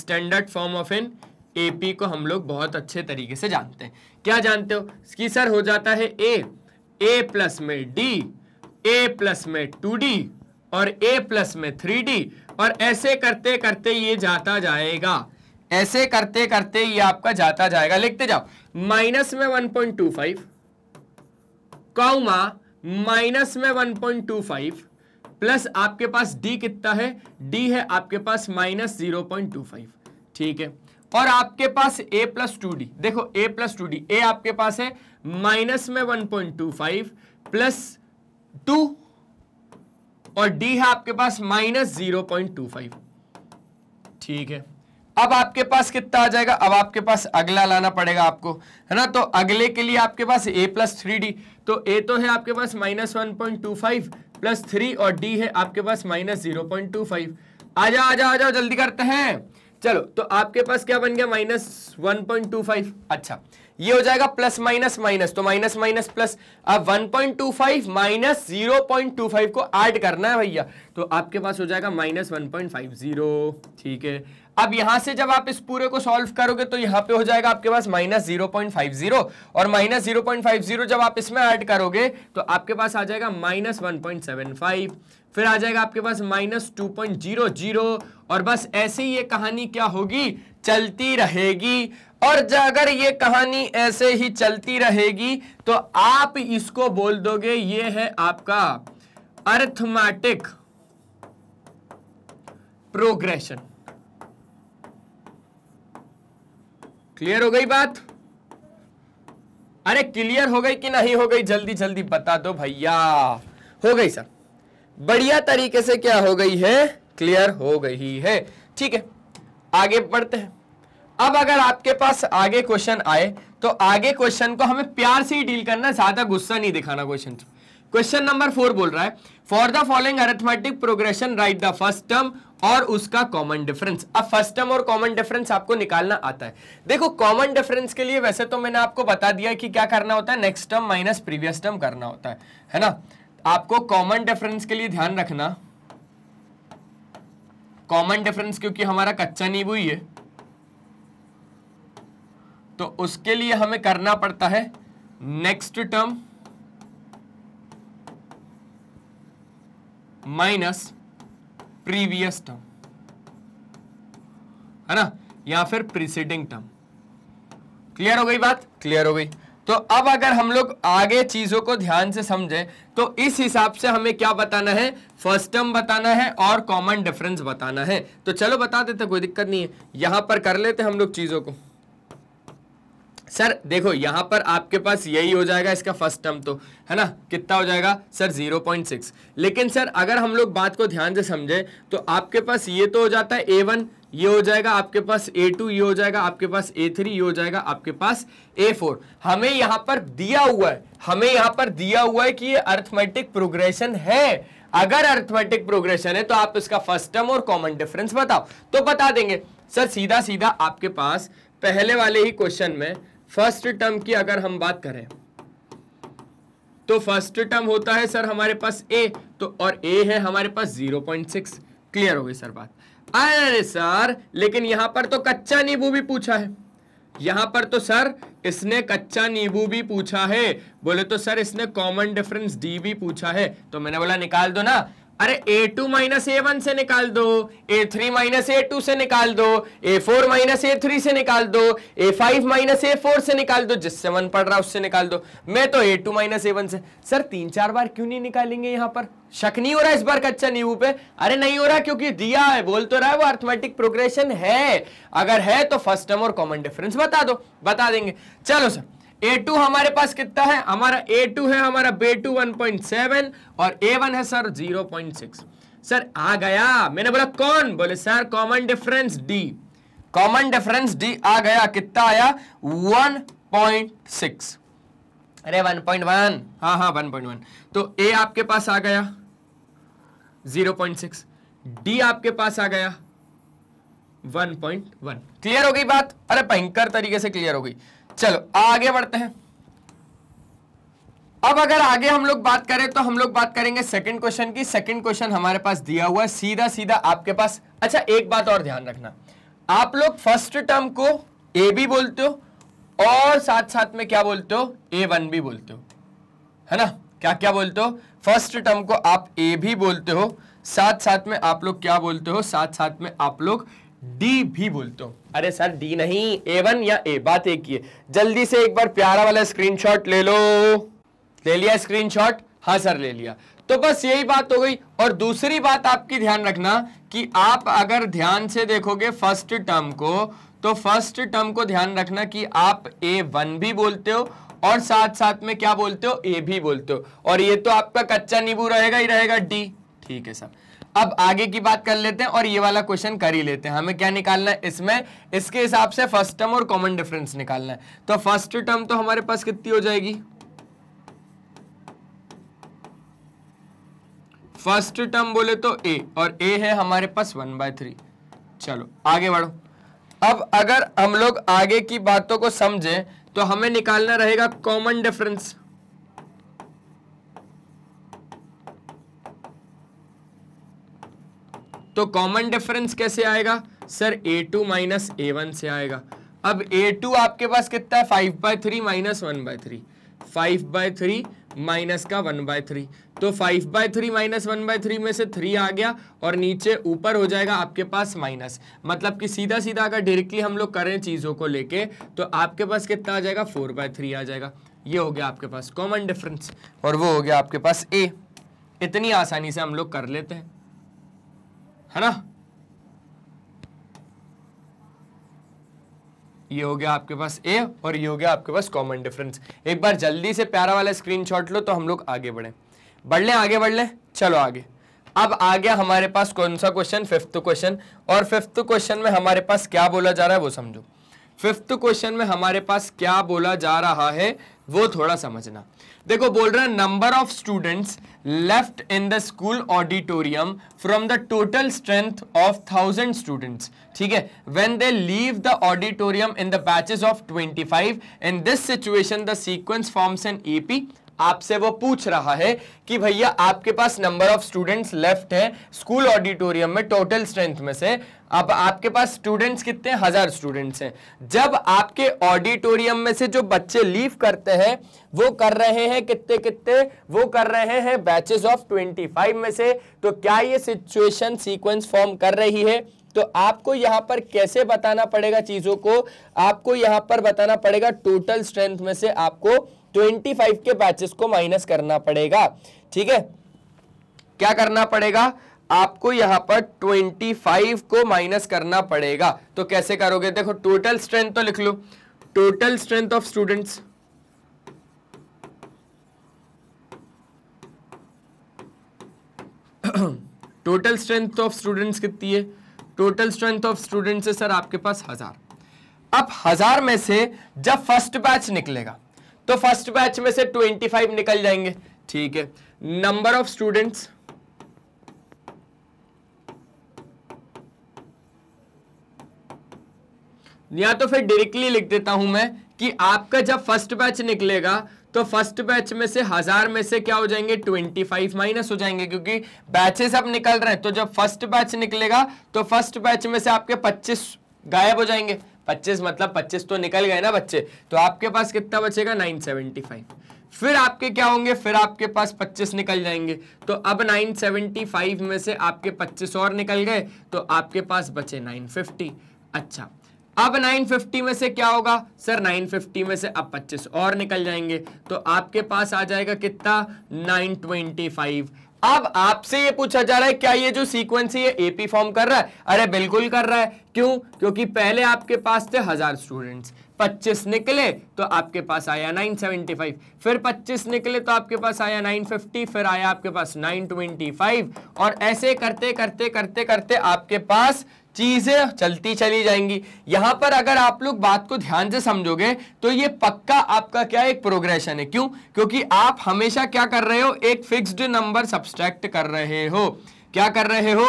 standard form of an AP को हम लोग बहुत अच्छे तरीके से जानते हैं क्या जानते हो कि सर हो जाता है ए ए प्लस में डी ए प्लस में टू डी और ए प्लस में थ्री डी और ऐसे करते करते ये जाता जाएगा ऐसे करते करते ये आपका जाता जाएगा लिखते जाओ माइनस में one point two five comma minus में one point two five plus आपके पास डी कितना है डी है आपके पास minus zero point two five ठीक है और आपके पास ए प्लस टू डी देखो A plus two D A आपके पास है माइनस में one point two five plus two और डी है आपके पास minus zero point two five ठीक है अब आपके पास कितना आ जाएगा अब आपके पास अगला लाना पड़ेगा आपको है ना तो अगले के लिए आपके पास ए प्लस थ्री डी तो ए तो है आपके पास minus one point two five plus three और डी है आपके पास minus zero point two five आ जाओ आ जाओ आ जाओ जल्दी करते हैं चलो तो आपके पास क्या बन गया minus one point two five अच्छा ये हो जाएगा प्लस माइनस माइनस तो माइनस माइनस प्लस अब one point two five minus zero point two five को ऐड करना है भैया तो आपके पास हो जाएगा minus one point five zero ठीक है अब यहां से जब आप इस पूरे को सॉल्व करोगे तो यहां पे हो जाएगा आपके पास minus zero point five zero और minus zero point five zero जब आप इसमें ऐड करोगे तो आपके पास आ जाएगा minus one point seven five फिर आ जाएगा आपके पास minus two point zero zero और बस ऐसे ही ये कहानी क्या होगी चलती रहेगी और अगर ये कहानी ऐसे ही चलती रहेगी तो आप इसको बोल दोगे ये है आपका अर्थमेटिक प्रोग्रेशन क्लियर हो गई बात अरे क्लियर हो गई कि नहीं हो गई जल्दी जल्दी बता दो भैया हो गई सर बढ़िया तरीके से क्या हो गई है क्लियर हो गई है ठीक है आगे बढ़ते हैं अब अगर आपके पास आगे क्वेश्चन आए तो आगे क्वेश्चन को हमें प्यार से ही डील करना ज्यादा गुस्सा नहीं दिखाना क्वेश्चन क्वेश्चन नंबर फोर बोल रहा है for the following arithmetic progression right the first term और उसका कॉमन डिफरेंस अब फर्स्ट टर्म और कॉमन डिफरेंस आपको निकालना आता है देखो कॉमन डिफरेंस के लिए वैसे तो मैंने आपको बता दिया कि क्या करना होता है next term minus previous term करना होता है है ना आपको कॉमन डिफरेंस के लिए ध्यान रखना कॉमन डिफरेंस क्योंकि हमारा कच्चा नींबू ही है तो उसके लिए हमें करना पड़ता है next term minus previous term है ना या फिर प्रीसीडिंग टर्म क्लियर हो गई बात क्लियर हो गई तो अब अगर हम लोग आगे चीजों को ध्यान से समझें तो इस हिसाब से हमें क्या बताना है फर्स्ट टर्म बताना है और कॉमन डिफरेंस बताना है तो चलो बता देते कोई दिक्कत नहीं है यहां पर कर लेते हम लोग चीजों को सर देखो यहाँ पर आपके पास यही हो जाएगा इसका फर्स्ट टर्म तो है ना कितना हो जाएगा सर 0.6 लेकिन सर अगर हम लोग बात को ध्यान से समझे तो आपके पास ये तो हो जाता है ए वन ये हो जाएगा आपके पास ए टू ये हो जाएगा आपके पास ए थ्री ये हो जाएगा आपके पास ए फोर हमें यहाँ पर दिया हुआ है हमें यहाँ पर दिया हुआ है कि ये अर्थमेटिक प्रोग्रेशन है अगर अर्थमेटिक प्रोग्रेशन है तो आप इसका फर्स्ट टर्म और कॉमन डिफरेंस बताओ तो बता देंगे सर सीधा सीधा आपके पास पहले वाले ही क्वेश्चन में फर्स्ट टर्म की अगर हम बात करें तो फर्स्ट टर्म होता है सर हमारे पास ए तो और ए है हमारे पास जीरो पॉइंट सिक्स क्लियर हो गई सर बात अरे सर लेकिन यहां पर तो कच्चा नींबू भी पूछा है यहां पर तो सर इसने कच्चा नींबू भी पूछा है बोले तो सर इसने कॉमन डिफरेंस डी भी पूछा है तो मैंने बोला निकाल दो ना अरे A two minus A one से निकाल दो A three minus A two से निकाल दो A four minus A three से निकाल दो A five minus A four से निकाल दो जिससे वन पड़ रहा है उससे निकाल दो मैं तो A two minus A one से सर तीन चार बार क्यों नहीं निकालेंगे यहां पर शक नहीं हो रहा इस बार कच्चा नींबू पे अरे नहीं हो रहा क्योंकि दिया है बोल तो रहा है वो अर्थमेटिक प्रोग्रेशन है अगर है तो फर्स्ट टर्म और कॉमन डिफरेंस बता दो बता देंगे चलो सर ए टू हमारे पास कितना है हमारा ए टू है हमारा बे टू वन पॉइंट सेवन और ए वन है sir zero point six sir आ गया मैंने बोला कौन बोले sir common difference D common difference D आ गया कितना आया वन पॉइंट सिक्स अरे वन पॉइंट वन हाँ हाँ वन पॉइंट वन तो ए आपके पास आ गया जीरो पॉइंट सिक्स डी आपके पास आ गया वन पॉइंट वन क्लियर हो गई बात अरे भयंकर तरीके से क्लियर हो गई चलो आगे बढ़ते हैं अब अगर आगे हम लोग बात करें तो हम लोग बात करेंगे सेकंड क्वेश्चन की सेकंड क्वेश्चन हमारे पास दिया हुआ है सीधा सीधा आपके पास अच्छा एक बात और ध्यान रखना आप लोग फर्स्ट टर्म को ए बी बोलते हो और साथ साथ में क्या बोलते हो ए वन भी बोलते हो है ना क्या क्या बोलते हो फर्स्ट टर्म को आप ए भी बोलते हो साथ साथ में आप लोग क्या बोलते हो साथ साथ में आप लोग डी भी बोलते हो अरे सर डी नहीं ए वन या ए बात एक ही है जल्दी से एक बार प्यारा वाला स्क्रीनशॉट ले लो ले लिया स्क्रीनशॉट हाँ सर ले लिया तो बस यही बात हो गई और दूसरी बात आपकी ध्यान रखना कि आप अगर ध्यान से देखोगे फर्स्ट टर्म को तो फर्स्ट टर्म को ध्यान रखना कि आप ए वन भी बोलते हो और साथ साथ में क्या बोलते हो ए भी बोलते हो और ये तो आपका कच्चा नींबू रहेगा ही रहेगा डी ठीक है सर अब आगे की बात कर लेते हैं और ये वाला क्वेश्चन कर ही लेते हैं हमें क्या निकालना है इसमें इसके हिसाब से फर्स्ट टर्म और कॉमन डिफरेंस निकालना है तो फर्स्ट टर्म तो हमारे पास कितनी हो जाएगी फर्स्ट टर्म बोले तो ए और ए है हमारे पास वन बाय थ्री चलो आगे बढ़ो अब अगर हम लोग आगे की बातों को समझें तो हमें निकालना रहेगा कॉमन डिफरेंस तो कॉमन डिफरेंस कैसे आएगा sir A two minus A one से आएगा अब ए टू आपके पास कितना है five by three minus one by three five by three minus का वन बाय थ्री तो five by three minus one by three में से थ्री आ गया और नीचे ऊपर हो जाएगा आपके पास माइनस मतलब कि सीधा सीधा अगर डायरेक्टली हम लोग करें चीज़ों को लेके तो आपके पास कितना आ जाएगा फोर बाय थ्री आ जाएगा ये हो गया आपके पास कॉमन डिफरेंस और वो हो गया आपके पास ए इतनी आसानी से हम लोग कर लेते हैं है ना ये हो गया आपके पास ए और ये हो गया आपके पास कॉमन डिफरेंस एक बार जल्दी से प्यारा वाला स्क्रीनशॉट लो तो हम लोग आगे बढ़े बढ़ लें आगे बढ़ लें चलो आगे अब आ गया हमारे पास कौन सा क्वेश्चन फिफ्थ क्वेश्चन और फिफ्थ क्वेश्चन में हमारे पास क्या बोला जा रहा है वो समझो फिफ्थ क्वेश्चन में हमारे पास क्या बोला जा रहा है वो थोड़ा समझना देखो बोल रहा है number of students left in the school auditorium from the total strength of thousand students ठीक है when they leave the auditorium in the batches of 25 in this situation the sequence forms an AP आपसे वो पूछ रहा है कि भैया आपके पास नंबर ऑफ स्टूडेंट्स लेफ्ट है स्कूल ऑडिटोरियम में टोटल स्ट्रेंथ में से अब आपके पास स्टूडेंट्स कितने हजार स्टूडेंट्स हैं जब आपके ऑडिटोरियम में से जो बच्चे लीव करते हैं वो कर रहे हैं कितने कितने वो कर रहे हैं बैचेस ऑफ 25 में से तो क्या ये सिचुएशन सीक्वेंस फॉर्म कर रही है तो आपको यहां पर कैसे बताना पड़ेगा चीजों को आपको यहां पर बताना पड़ेगा टोटल स्ट्रेंथ में से आपको ट्वेंटी फाइव के बैचेस को माइनस करना पड़ेगा ठीक है क्या करना पड़ेगा आपको यहां पर 25 को माइनस करना पड़ेगा तो कैसे करोगे देखो टोटल स्ट्रेंथ तो लिख लो total strength of students total strength of students कितनी है टोटल स्ट्रेंथ ऑफ स्टूडेंट्स है सर आपके पास हजार अब हजार में से जब फर्स्ट बैच निकलेगा तो फर्स्ट बैच में से 25 निकल जाएंगे ठीक है नंबर ऑफ स्टूडेंट्स या तो फिर डायरेक्टली लिख देता हूं मैं कि आपका जब फर्स्ट बैच निकलेगा तो फर्स्ट बैच में से हजार में से क्या हो जाएंगे 25 माइनस हो जाएंगे क्योंकि बैचेस अब निकल रहे हैं तो जब फर्स्ट बैच निकलेगा तो फर्स्ट बैच में से आपके 25 गायब हो जाएंगे पच्चीस मतलब पच्चीस तो निकल गए ना बच्चे तो आपके पास कितना बचेगा फाइव फिर आपके क्या होंगे फिर आपके पास पच्चीस निकल जाएंगे तो अब नाइन फाइव में से आपके पच्चीस और निकल गए तो आपके पास बचे नाइन फिफ्टी अच्छा अब 950 में से क्या होगा सर 950 में से अब 25 और निकल जाएंगे तो आपके पास आ जाएगा कितना 925 अब आपसे ये पूछा जा रहा है क्या ये जो सीक्वेंस है ये एपी फॉर्म कर रहा है अरे बिल्कुल कर रहा है क्यों क्योंकि पहले आपके पास थे हजार स्टूडेंट्स 25 निकले तो आपके पास आया 975 फिर 25 निकले तो आपके पास आया 950 फिर आया आपके पास 925 और ऐसे करते करते करते करते आपके पास चीजें चलती चली जाएंगी यहां पर अगर आप लोग बात को ध्यान से समझोगे तो ये पक्का आपका क्या एक प्रोग्रेशन है क्यों क्योंकि आप हमेशा क्या कर रहे हो एक फिक्स्ड नंबर सब्सट्रैक्ट कर रहे हो क्या कर रहे हो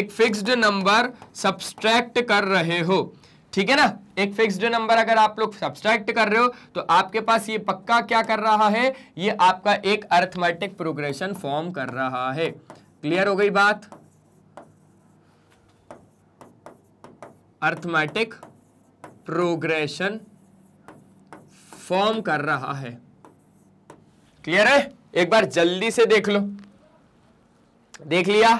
एक फिक्स्ड नंबर सब्सट्रैक्ट कर रहे हो ठीक है ना एक फिक्स्ड नंबर अगर आप लोग सब्सट्रैक्ट कर रहे हो तो आपके पास ये पक्का क्या कर रहा है ये आपका एक अर्थमेटिक प्रोग्रेशन फॉर्म कर रहा है क्लियर हो गई बात अर्थमेटिक प्रोग्रेशन फॉर्म कर रहा है क्लियर है एक बार जल्दी से देख लो देख लिया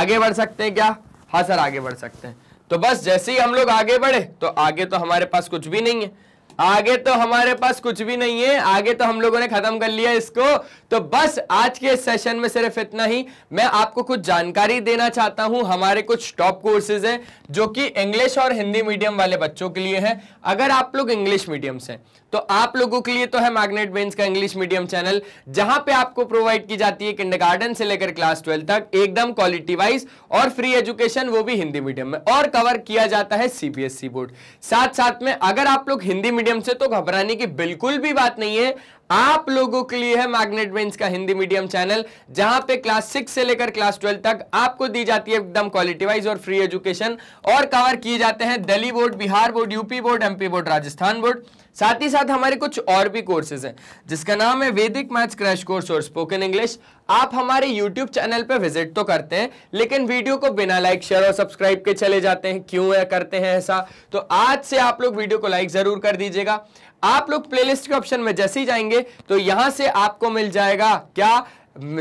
आगे बढ़ सकते हैं क्या हाँ सर आगे बढ़ सकते हैं तो बस जैसे ही हम लोग आगे बढ़े तो आगे तो हमारे पास कुछ भी नहीं है आगे तो हमारे पास कुछ भी नहीं है आगे तो हम लोगों ने खत्म कर लिया इसको तो बस आज के सेशन में सिर्फ इतना ही मैं आपको कुछ जानकारी देना चाहता हूं हमारे कुछ टॉप कोर्सेज हैं जो कि इंग्लिश और हिंदी मीडियम वाले बच्चों के लिए हैं अगर आप लोग इंग्लिश मीडियम से तो आप लोगों के लिए तो है मैग्नेट बेंच का इंग्लिश मीडियम चैनल जहां पे आपको प्रोवाइड की जाती है किंडरगार्टन से लेकर क्लास ट्वेल्व तक एकदम क्वालिटी वाइज और फ्री एजुकेशन वो भी हिंदी मीडियम में और कवर किया जाता है सीबीएसई बोर्ड e साथ साथ में अगर आप लोग हिंदी मीडियम मीडियम से तो घबराने की बिल्कुल भी बात नहीं है आप लोगों के लिए है मैग्नेट बेंच का हिंदी मीडियम चैनल जहां पे क्लास सिक्स से लेकर क्लास ट्वेल्व तक आपको दी जाती है एकदम क्वालिटी वाइज और फ्री एजुकेशन और कवर किए जाते हैं Delhi board Bihar board UP board MP board Rajasthan board साथ ही साथ हमारे कुछ और भी कोर्सेज हैं जिसका नाम है वैदिक मैथ्स क्रैश कोर्स और स्पोकन इंग्लिश आप हमारे यूट्यूब चैनल पर विजिट तो करते हैं लेकिन वीडियो को बिना लाइक शेयर और सब्सक्राइब के चले जाते हैं क्यों है करते हैं ऐसा तो आज से आप लोग वीडियो को लाइक जरूर कर दीजिएगा आप लोग प्लेलिस्ट के ऑप्शन में जैसे ही जाएंगे तो यहां से आपको मिल जाएगा क्या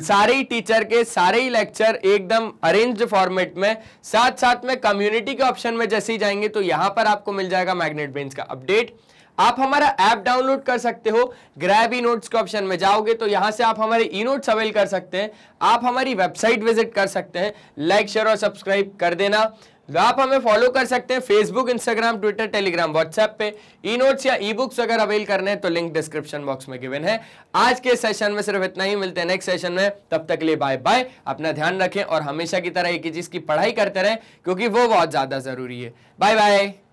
सारे ही टीचर के सारे ही लेक्चर एकदम अरेंज फॉर्मेट में साथ साथ में कम्युनिटी के ऑप्शन में जैसे ही जाएंगे तो यहां पर आपको मिल जाएगा मैग्नेट बेंच का अपडेट आप हमारा ऐप डाउनलोड कर सकते हो ग्रैब ई नोट्स के ऑप्शन में जाओगे तो यहां से आप हमारे ई नोट्स अवेल कर सकते हैं आप हमारी वेबसाइट विजिट कर सकते हैं लाइक शेयर और सब्सक्राइब कर देना आप हमें फॉलो कर सकते हैं Facebook Instagram Twitter Telegram WhatsApp पे ई नोट्स या ई बुक्स अगर अवेल करने हैं तो लिंक डिस्क्रिप्शन बॉक्स में गिवन है आज के सेशन में सिर्फ इतना ही मिलते हैं नेक्स्ट सेशन में तब तक लिए बाय बाय अपना ध्यान रखें और हमेशा की तरह एक ही चीज़ की पढ़ाई करते रहें क्योंकि वो बहुत ज़्यादा ज़रूरी है बाय बाय